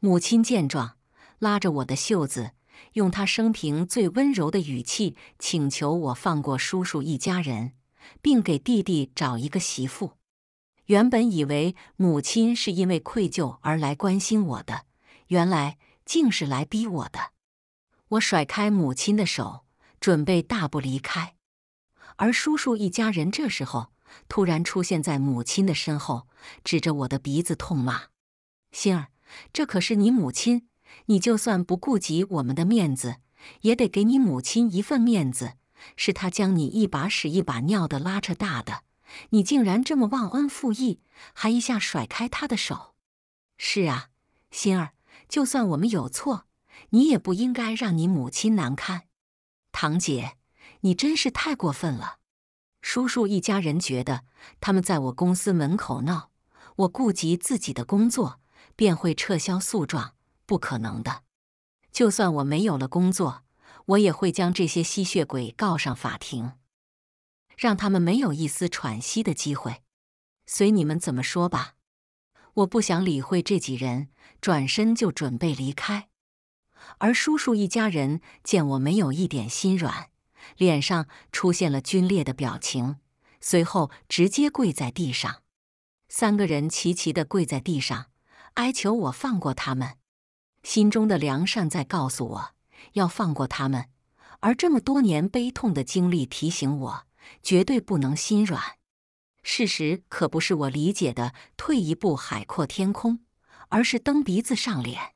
母亲见状，拉着我的袖子，用她生平最温柔的语气请求我放过叔叔一家人，并给弟弟找一个媳妇。原本以为母亲是因为愧疚而来关心我的，原来竟是来逼我的。我甩开母亲的手，准备大步离开。而叔叔一家人这时候。突然出现在母亲的身后，指着我的鼻子痛骂：“心儿，这可是你母亲，你就算不顾及我们的面子，也得给你母亲一份面子。是她将你一把屎一把尿的拉扯大的，你竟然这么忘恩负义，还一下甩开她的手。”“是啊，心儿，就算我们有错，你也不应该让你母亲难堪。”“堂姐，你真是太过分了。”叔叔一家人觉得他们在我公司门口闹，我顾及自己的工作，便会撤销诉状。不可能的，就算我没有了工作，我也会将这些吸血鬼告上法庭，让他们没有一丝喘息的机会。随你们怎么说吧，我不想理会这几人，转身就准备离开。而叔叔一家人见我没有一点心软。脸上出现了皲裂的表情，随后直接跪在地上。三个人齐齐的跪在地上，哀求我放过他们。心中的良善在告诉我要放过他们，而这么多年悲痛的经历提醒我，绝对不能心软。事实可不是我理解的“退一步海阔天空”，而是蹬鼻子上脸。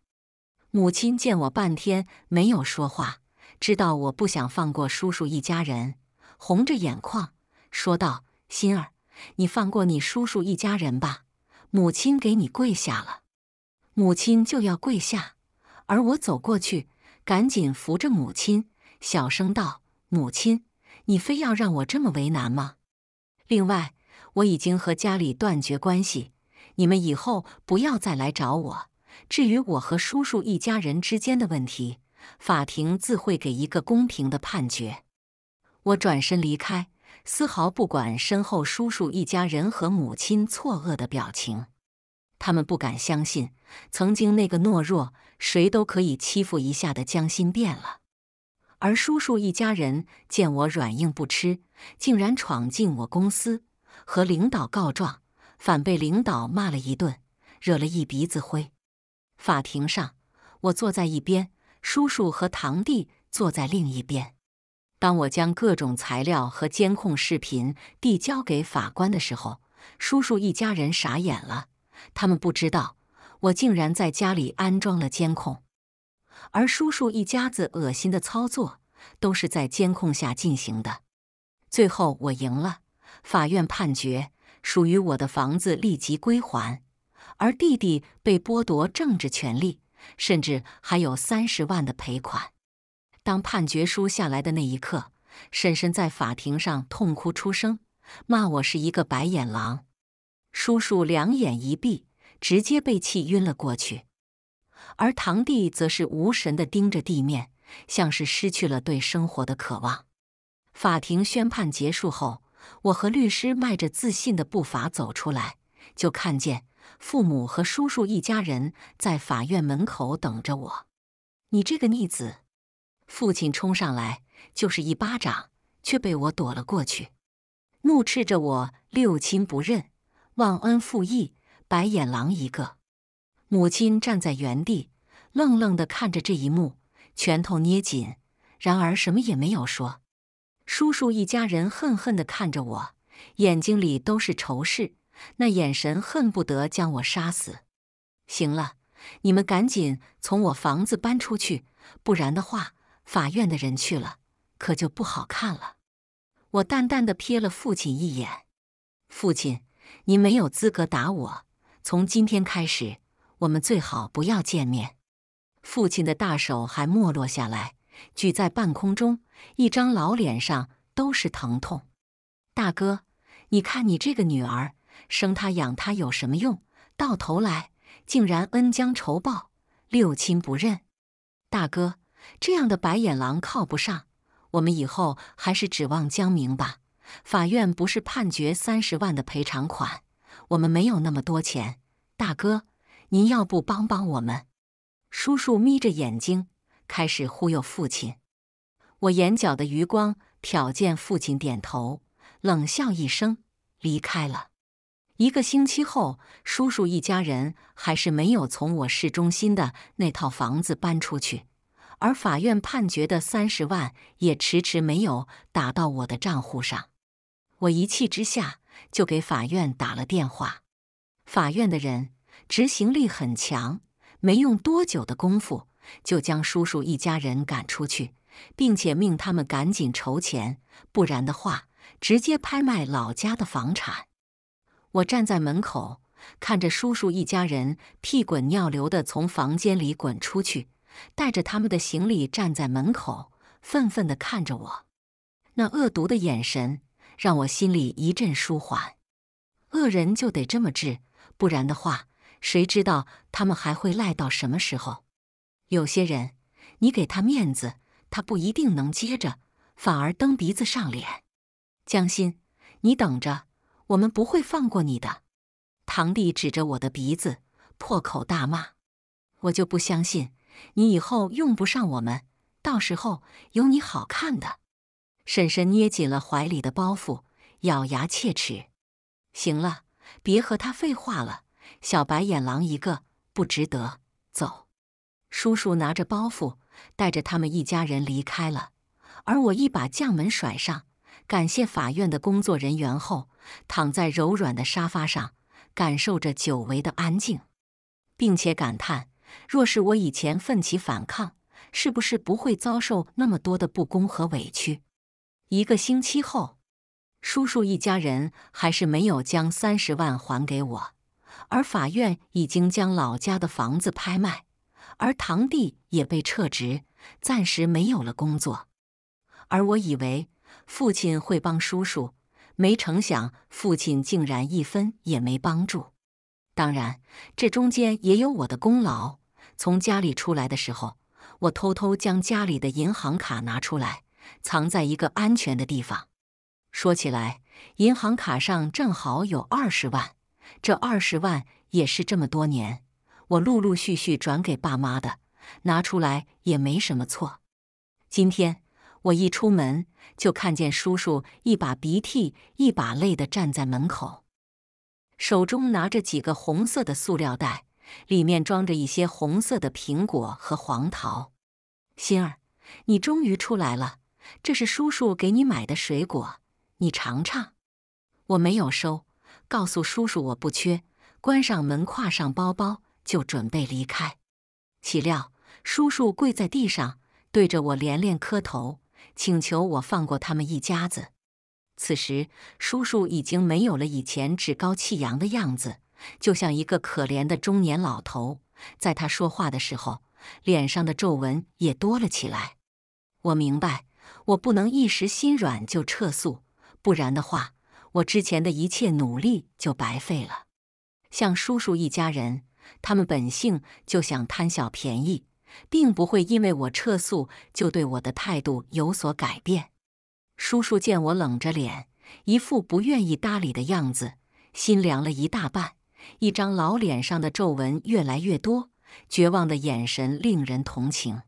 母亲见我半天没有说话。知道我不想放过叔叔一家人，红着眼眶说道：“心儿，你放过你叔叔一家人吧。”母亲给你跪下了，母亲就要跪下，而我走过去，赶紧扶着母亲，小声道：“母亲，你非要让我这么为难吗？另外，我已经和家里断绝关系，你们以后不要再来找我。至于我和叔叔一家人之间的问题。”法庭自会给一个公平的判决。我转身离开，丝毫不管身后叔叔一家人和母亲错愕的表情。他们不敢相信，曾经那个懦弱、谁都可以欺负一下的江心变了。而叔叔一家人见我软硬不吃，竟然闯进我公司和领导告状，反被领导骂了一顿，惹了一鼻子灰。法庭上，我坐在一边。叔叔和堂弟坐在另一边。当我将各种材料和监控视频递交给法官的时候，叔叔一家人傻眼了。他们不知道我竟然在家里安装了监控，而叔叔一家子恶心的操作都是在监控下进行的。最后我赢了，法院判决属于我的房子立即归还，而弟弟被剥夺政治权利。甚至还有三十万的赔款。当判决书下来的那一刻，婶婶在法庭上痛哭出声，骂我是一个白眼狼。叔叔两眼一闭，直接被气晕了过去。而堂弟则是无神地盯着地面，像是失去了对生活的渴望。法庭宣判结束后，我和律师迈着自信的步伐走出来，就看见。父母和叔叔一家人在法院门口等着我。你这个逆子！父亲冲上来就是一巴掌，却被我躲了过去，怒斥着我六亲不认、忘恩负义、白眼狼一个。母亲站在原地，愣愣的看着这一幕，拳头捏紧，然而什么也没有说。叔叔一家人恨恨的看着我，眼睛里都是仇视。那眼神恨不得将我杀死。行了，你们赶紧从我房子搬出去，不然的话，法院的人去了，可就不好看了。我淡淡的瞥了父亲一眼。父亲，您没有资格打我。从今天开始，我们最好不要见面。父亲的大手还没落下来，举在半空中，一张老脸上都是疼痛。大哥，你看你这个女儿。生他养他有什么用？到头来竟然恩将仇报，六亲不认。大哥，这样的白眼狼靠不上，我们以后还是指望江明吧。法院不是判决三十万的赔偿款，我们没有那么多钱。大哥，您要不帮帮我们？叔叔眯着眼睛开始忽悠父亲。我眼角的余光瞟见父亲点头，冷笑一声离开了。一个星期后，叔叔一家人还是没有从我市中心的那套房子搬出去，而法院判决的三十万也迟迟没有打到我的账户上。我一气之下就给法院打了电话。法院的人执行力很强，没用多久的功夫就将叔叔一家人赶出去，并且命他们赶紧筹钱，不然的话直接拍卖老家的房产。我站在门口，看着叔叔一家人屁滚尿流的从房间里滚出去，带着他们的行李站在门口，愤愤的看着我。那恶毒的眼神让我心里一阵舒缓。恶人就得这么治，不然的话，谁知道他们还会赖到什么时候？有些人，你给他面子，他不一定能接着，反而蹬鼻子上脸。江心，你等着。我们不会放过你的，堂弟指着我的鼻子破口大骂：“我就不相信你以后用不上我们，到时候有你好看的！”婶婶捏紧了怀里的包袱，咬牙切齿：“行了，别和他废话了，小白眼狼一个，不值得。”走，叔叔拿着包袱，带着他们一家人离开了，而我一把将门甩上。感谢法院的工作人员后，躺在柔软的沙发上，感受着久违的安静，并且感叹：若是我以前奋起反抗，是不是不会遭受那么多的不公和委屈？一个星期后，叔叔一家人还是没有将三十万还给我，而法院已经将老家的房子拍卖，而堂弟也被撤职，暂时没有了工作。而我以为。父亲会帮叔叔，没成想父亲竟然一分也没帮助。当然，这中间也有我的功劳。从家里出来的时候，我偷偷将家里的银行卡拿出来，藏在一个安全的地方。说起来，银行卡上正好有二十万，这二十万也是这么多年我陆陆续续转给爸妈的，拿出来也没什么错。今天。我一出门，就看见叔叔一把鼻涕一把泪地站在门口，手中拿着几个红色的塑料袋，里面装着一些红色的苹果和黄桃。心儿，你终于出来了，这是叔叔给你买的水果，你尝尝。我没有收，告诉叔叔我不缺。关上门，挎上包包，就准备离开。岂料叔叔跪在地上，对着我连连磕头。请求我放过他们一家子。此时，叔叔已经没有了以前趾高气扬的样子，就像一个可怜的中年老头。在他说话的时候，脸上的皱纹也多了起来。我明白，我不能一时心软就撤诉，不然的话，我之前的一切努力就白费了。像叔叔一家人，他们本性就想贪小便宜。并不会因为我撤诉就对我的态度有所改变。叔叔见我冷着脸，一副不愿意搭理的样子，心凉了一大半，一张老脸上的皱纹越来越多，绝望的眼神令人同情。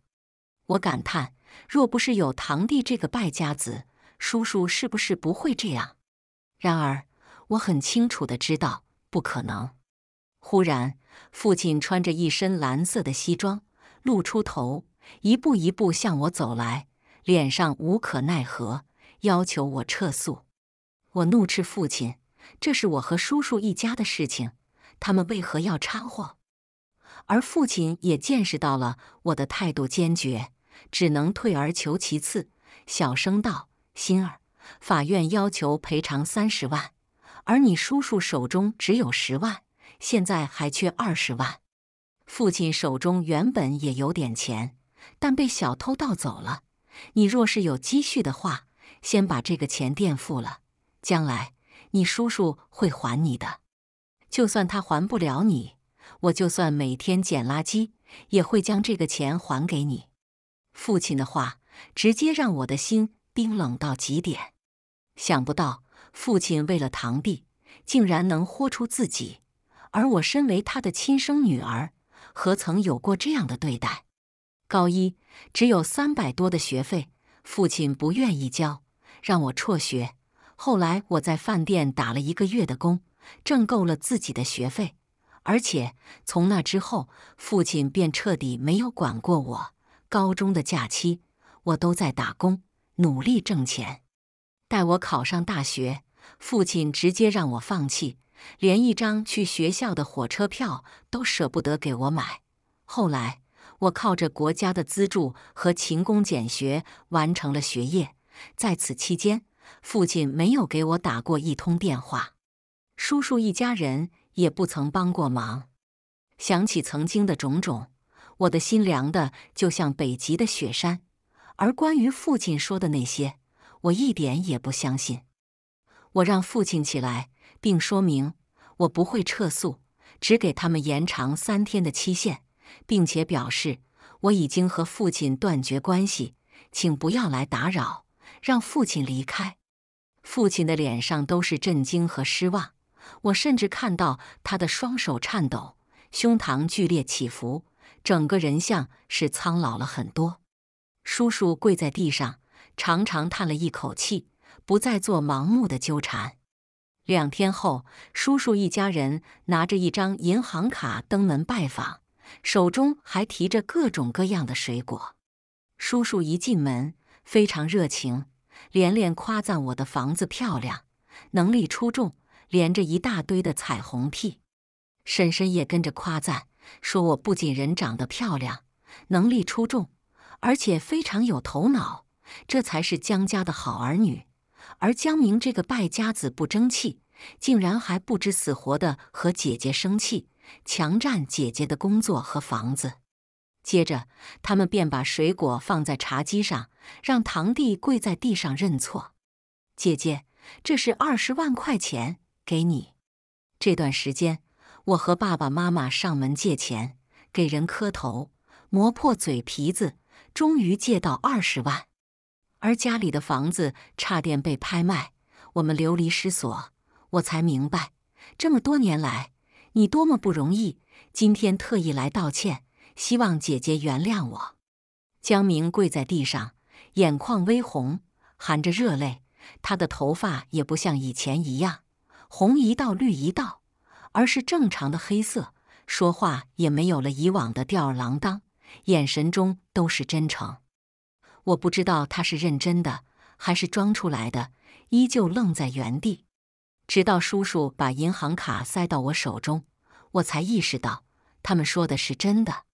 我感叹：若不是有堂弟这个败家子，叔叔是不是不会这样？然而，我很清楚的知道，不可能。忽然，父亲穿着一身蓝色的西装。露出头，一步一步向我走来，脸上无可奈何，要求我撤诉。我怒斥父亲：“这是我和叔叔一家的事情，他们为何要掺和？”而父亲也见识到了我的态度坚决，只能退而求其次，小声道：“心儿，法院要求赔偿三十万，而你叔叔手中只有十万，现在还缺二十万。”父亲手中原本也有点钱，但被小偷盗走了。你若是有积蓄的话，先把这个钱垫付了，将来你叔叔会还你的。就算他还不了你，我就算每天捡垃圾，也会将这个钱还给你。父亲的话直接让我的心冰冷到极点。想不到父亲为了堂弟，竟然能豁出自己，而我身为他的亲生女儿。何曾有过这样的对待？高一只有三百多的学费，父亲不愿意交，让我辍学。后来我在饭店打了一个月的工，挣够了自己的学费。而且从那之后，父亲便彻底没有管过我。高中的假期，我都在打工，努力挣钱。待我考上大学，父亲直接让我放弃。连一张去学校的火车票都舍不得给我买。后来，我靠着国家的资助和勤工俭学完成了学业。在此期间，父亲没有给我打过一通电话，叔叔一家人也不曾帮过忙。想起曾经的种种，我的心凉的就像北极的雪山。而关于父亲说的那些，我一点也不相信。我让父亲起来。并说明我不会撤诉，只给他们延长三天的期限，并且表示我已经和父亲断绝关系，请不要来打扰，让父亲离开。父亲的脸上都是震惊和失望，我甚至看到他的双手颤抖，胸膛剧烈起伏，整个人像是苍老了很多。叔叔跪在地上，长长叹了一口气，不再做盲目的纠缠。两天后，叔叔一家人拿着一张银行卡登门拜访，手中还提着各种各样的水果。叔叔一进门非常热情，连连夸赞我的房子漂亮，能力出众，连着一大堆的彩虹屁。婶婶也跟着夸赞，说我不仅人长得漂亮，能力出众，而且非常有头脑，这才是江家的好儿女。而江明这个败家子不争气，竟然还不知死活的和姐姐生气，强占姐姐的工作和房子。接着，他们便把水果放在茶几上，让堂弟跪在地上认错。姐姐，这是二十万块钱给你。这段时间，我和爸爸妈妈上门借钱，给人磕头，磨破嘴皮子，终于借到二十万。而家里的房子差点被拍卖，我们流离失所。我才明白，这么多年来你多么不容易。今天特意来道歉，希望姐姐原谅我。江明跪在地上，眼眶微红，含着热泪。他的头发也不像以前一样红一道绿一道，而是正常的黑色。说话也没有了以往的吊儿郎当，眼神中都是真诚。我不知道他是认真的还是装出来的，依旧愣在原地，直到叔叔把银行卡塞到我手中，我才意识到他们说的是真的。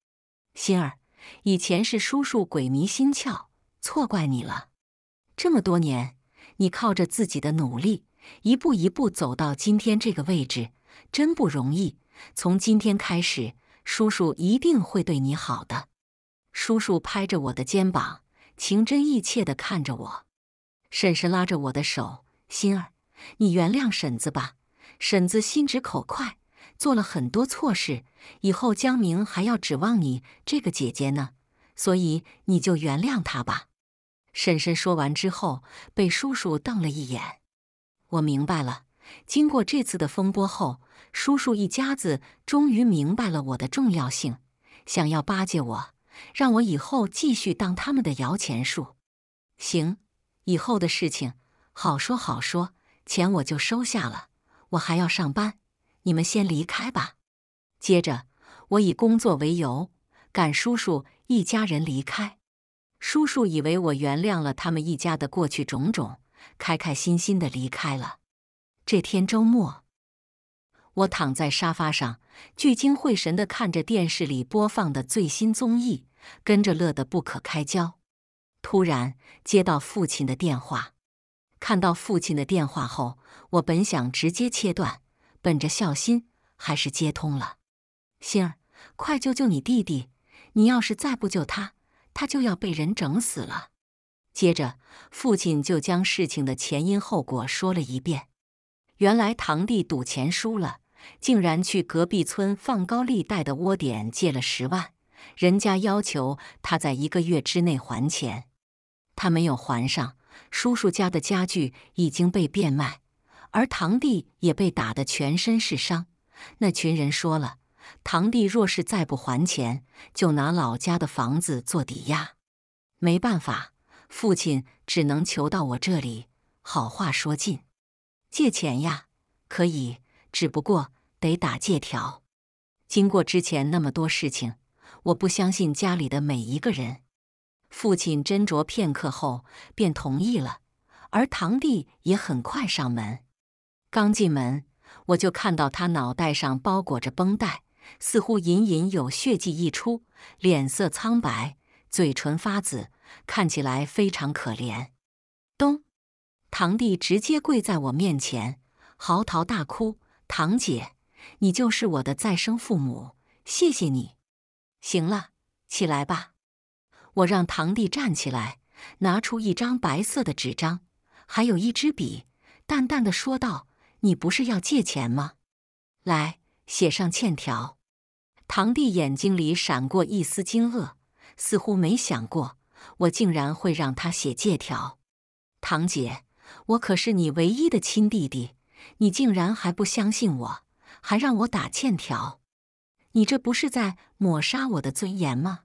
心儿，以前是叔叔鬼迷心窍，错怪你了。这么多年，你靠着自己的努力，一步一步走到今天这个位置，真不容易。从今天开始，叔叔一定会对你好的。叔叔拍着我的肩膀。情真意切地看着我，婶婶拉着我的手：“心儿，你原谅婶子吧。婶子心直口快，做了很多错事。以后江明还要指望你这个姐姐呢，所以你就原谅他吧。”婶婶说完之后，被叔叔瞪了一眼。我明白了，经过这次的风波后，叔叔一家子终于明白了我的重要性，想要巴结我。让我以后继续当他们的摇钱树。行，以后的事情好说好说，钱我就收下了。我还要上班，你们先离开吧。接着，我以工作为由赶叔叔一家人离开。叔叔以为我原谅了他们一家的过去种种，开开心心的离开了。这天周末。我躺在沙发上，聚精会神的看着电视里播放的最新综艺，跟着乐得不可开交。突然接到父亲的电话，看到父亲的电话后，我本想直接切断，本着孝心还是接通了。心儿，快救救你弟弟！你要是再不救他，他就要被人整死了。接着父亲就将事情的前因后果说了一遍。原来堂弟赌钱输了。竟然去隔壁村放高利贷的窝点借了十万，人家要求他在一个月之内还钱，他没有还上。叔叔家的家具已经被变卖，而堂弟也被打得全身是伤。那群人说了，堂弟若是再不还钱，就拿老家的房子做抵押。没办法，父亲只能求到我这里，好话说尽，借钱呀，可以，只不过。得打借条。经过之前那么多事情，我不相信家里的每一个人。父亲斟酌片刻后便同意了，而堂弟也很快上门。刚进门，我就看到他脑袋上包裹着绷带，似乎隐隐有血迹溢出，脸色苍白，嘴唇发紫，看起来非常可怜。咚！堂弟直接跪在我面前，嚎啕大哭：“堂姐！”你就是我的再生父母，谢谢你。行了，起来吧。我让堂弟站起来，拿出一张白色的纸张，还有一支笔，淡淡的说道：“你不是要借钱吗？来，写上欠条。”堂弟眼睛里闪过一丝惊愕，似乎没想过我竟然会让他写借条。堂姐，我可是你唯一的亲弟弟，你竟然还不相信我？还让我打欠条，你这不是在抹杀我的尊严吗？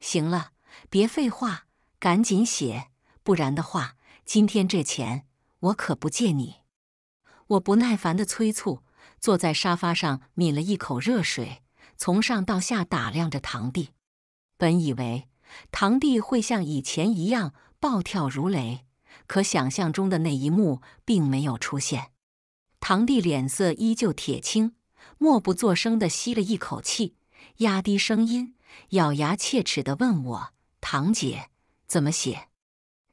行了，别废话，赶紧写，不然的话，今天这钱我可不借你！我不耐烦的催促，坐在沙发上抿了一口热水，从上到下打量着堂弟。本以为堂弟会像以前一样暴跳如雷，可想象中的那一幕并没有出现。堂弟脸色依旧铁青，默不作声地吸了一口气，压低声音，咬牙切齿地问我：“堂姐怎么写？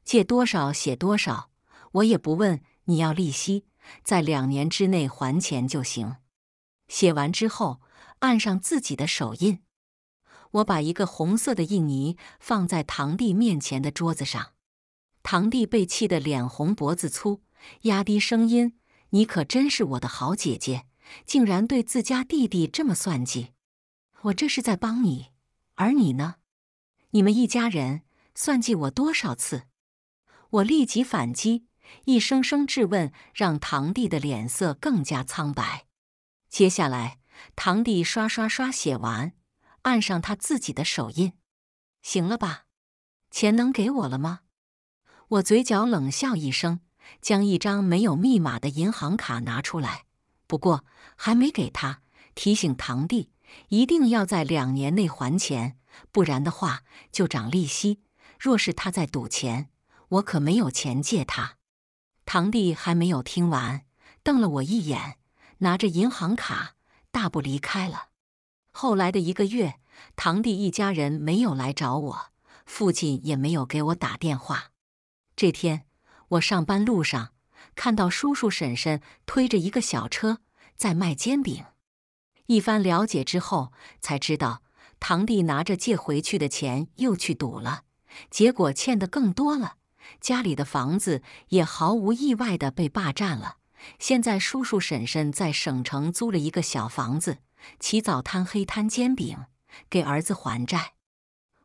借多少写多少，我也不问你要利息，在两年之内还钱就行。”写完之后，按上自己的手印。我把一个红色的印泥放在堂弟面前的桌子上。堂弟被气得脸红脖子粗，压低声音。你可真是我的好姐姐，竟然对自家弟弟这么算计！我这是在帮你，而你呢？你们一家人算计我多少次？我立即反击，一声声质问让堂弟的脸色更加苍白。接下来，堂弟刷刷刷写完，按上他自己的手印。行了吧？钱能给我了吗？我嘴角冷笑一声。将一张没有密码的银行卡拿出来，不过还没给他提醒堂弟一定要在两年内还钱，不然的话就涨利息。若是他在赌钱，我可没有钱借他。堂弟还没有听完，瞪了我一眼，拿着银行卡大步离开了。后来的一个月，堂弟一家人没有来找我，父亲也没有给我打电话。这天。我上班路上看到叔叔婶婶推着一个小车在卖煎饼，一番了解之后才知道，堂弟拿着借回去的钱又去赌了，结果欠的更多了，家里的房子也毫无意外的被霸占了。现在叔叔婶婶在省城租了一个小房子，起早贪黑摊煎饼给儿子还债。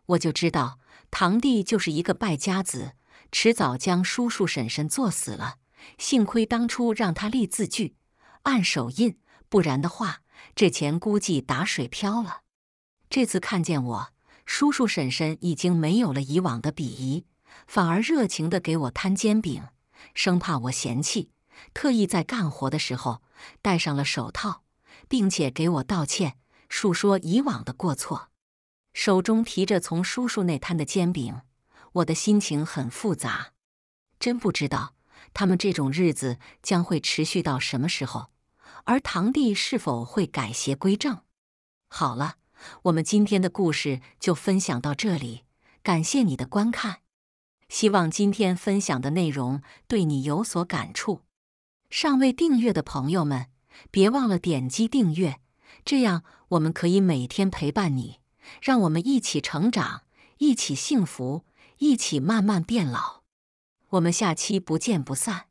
我就知道堂弟就是一个败家子。迟早将叔叔婶婶作死了。幸亏当初让他立字据、按手印，不然的话，这钱估计打水漂了。这次看见我，叔叔婶婶已经没有了以往的鄙夷，反而热情地给我摊煎饼，生怕我嫌弃，特意在干活的时候戴上了手套，并且给我道歉，述说以往的过错，手中提着从叔叔那摊的煎饼。我的心情很复杂，真不知道他们这种日子将会持续到什么时候，而堂弟是否会改邪归正？好了，我们今天的故事就分享到这里，感谢你的观看。希望今天分享的内容对你有所感触。尚未订阅的朋友们，别忘了点击订阅，这样我们可以每天陪伴你，让我们一起成长，一起幸福。一起慢慢变老，我们下期不见不散。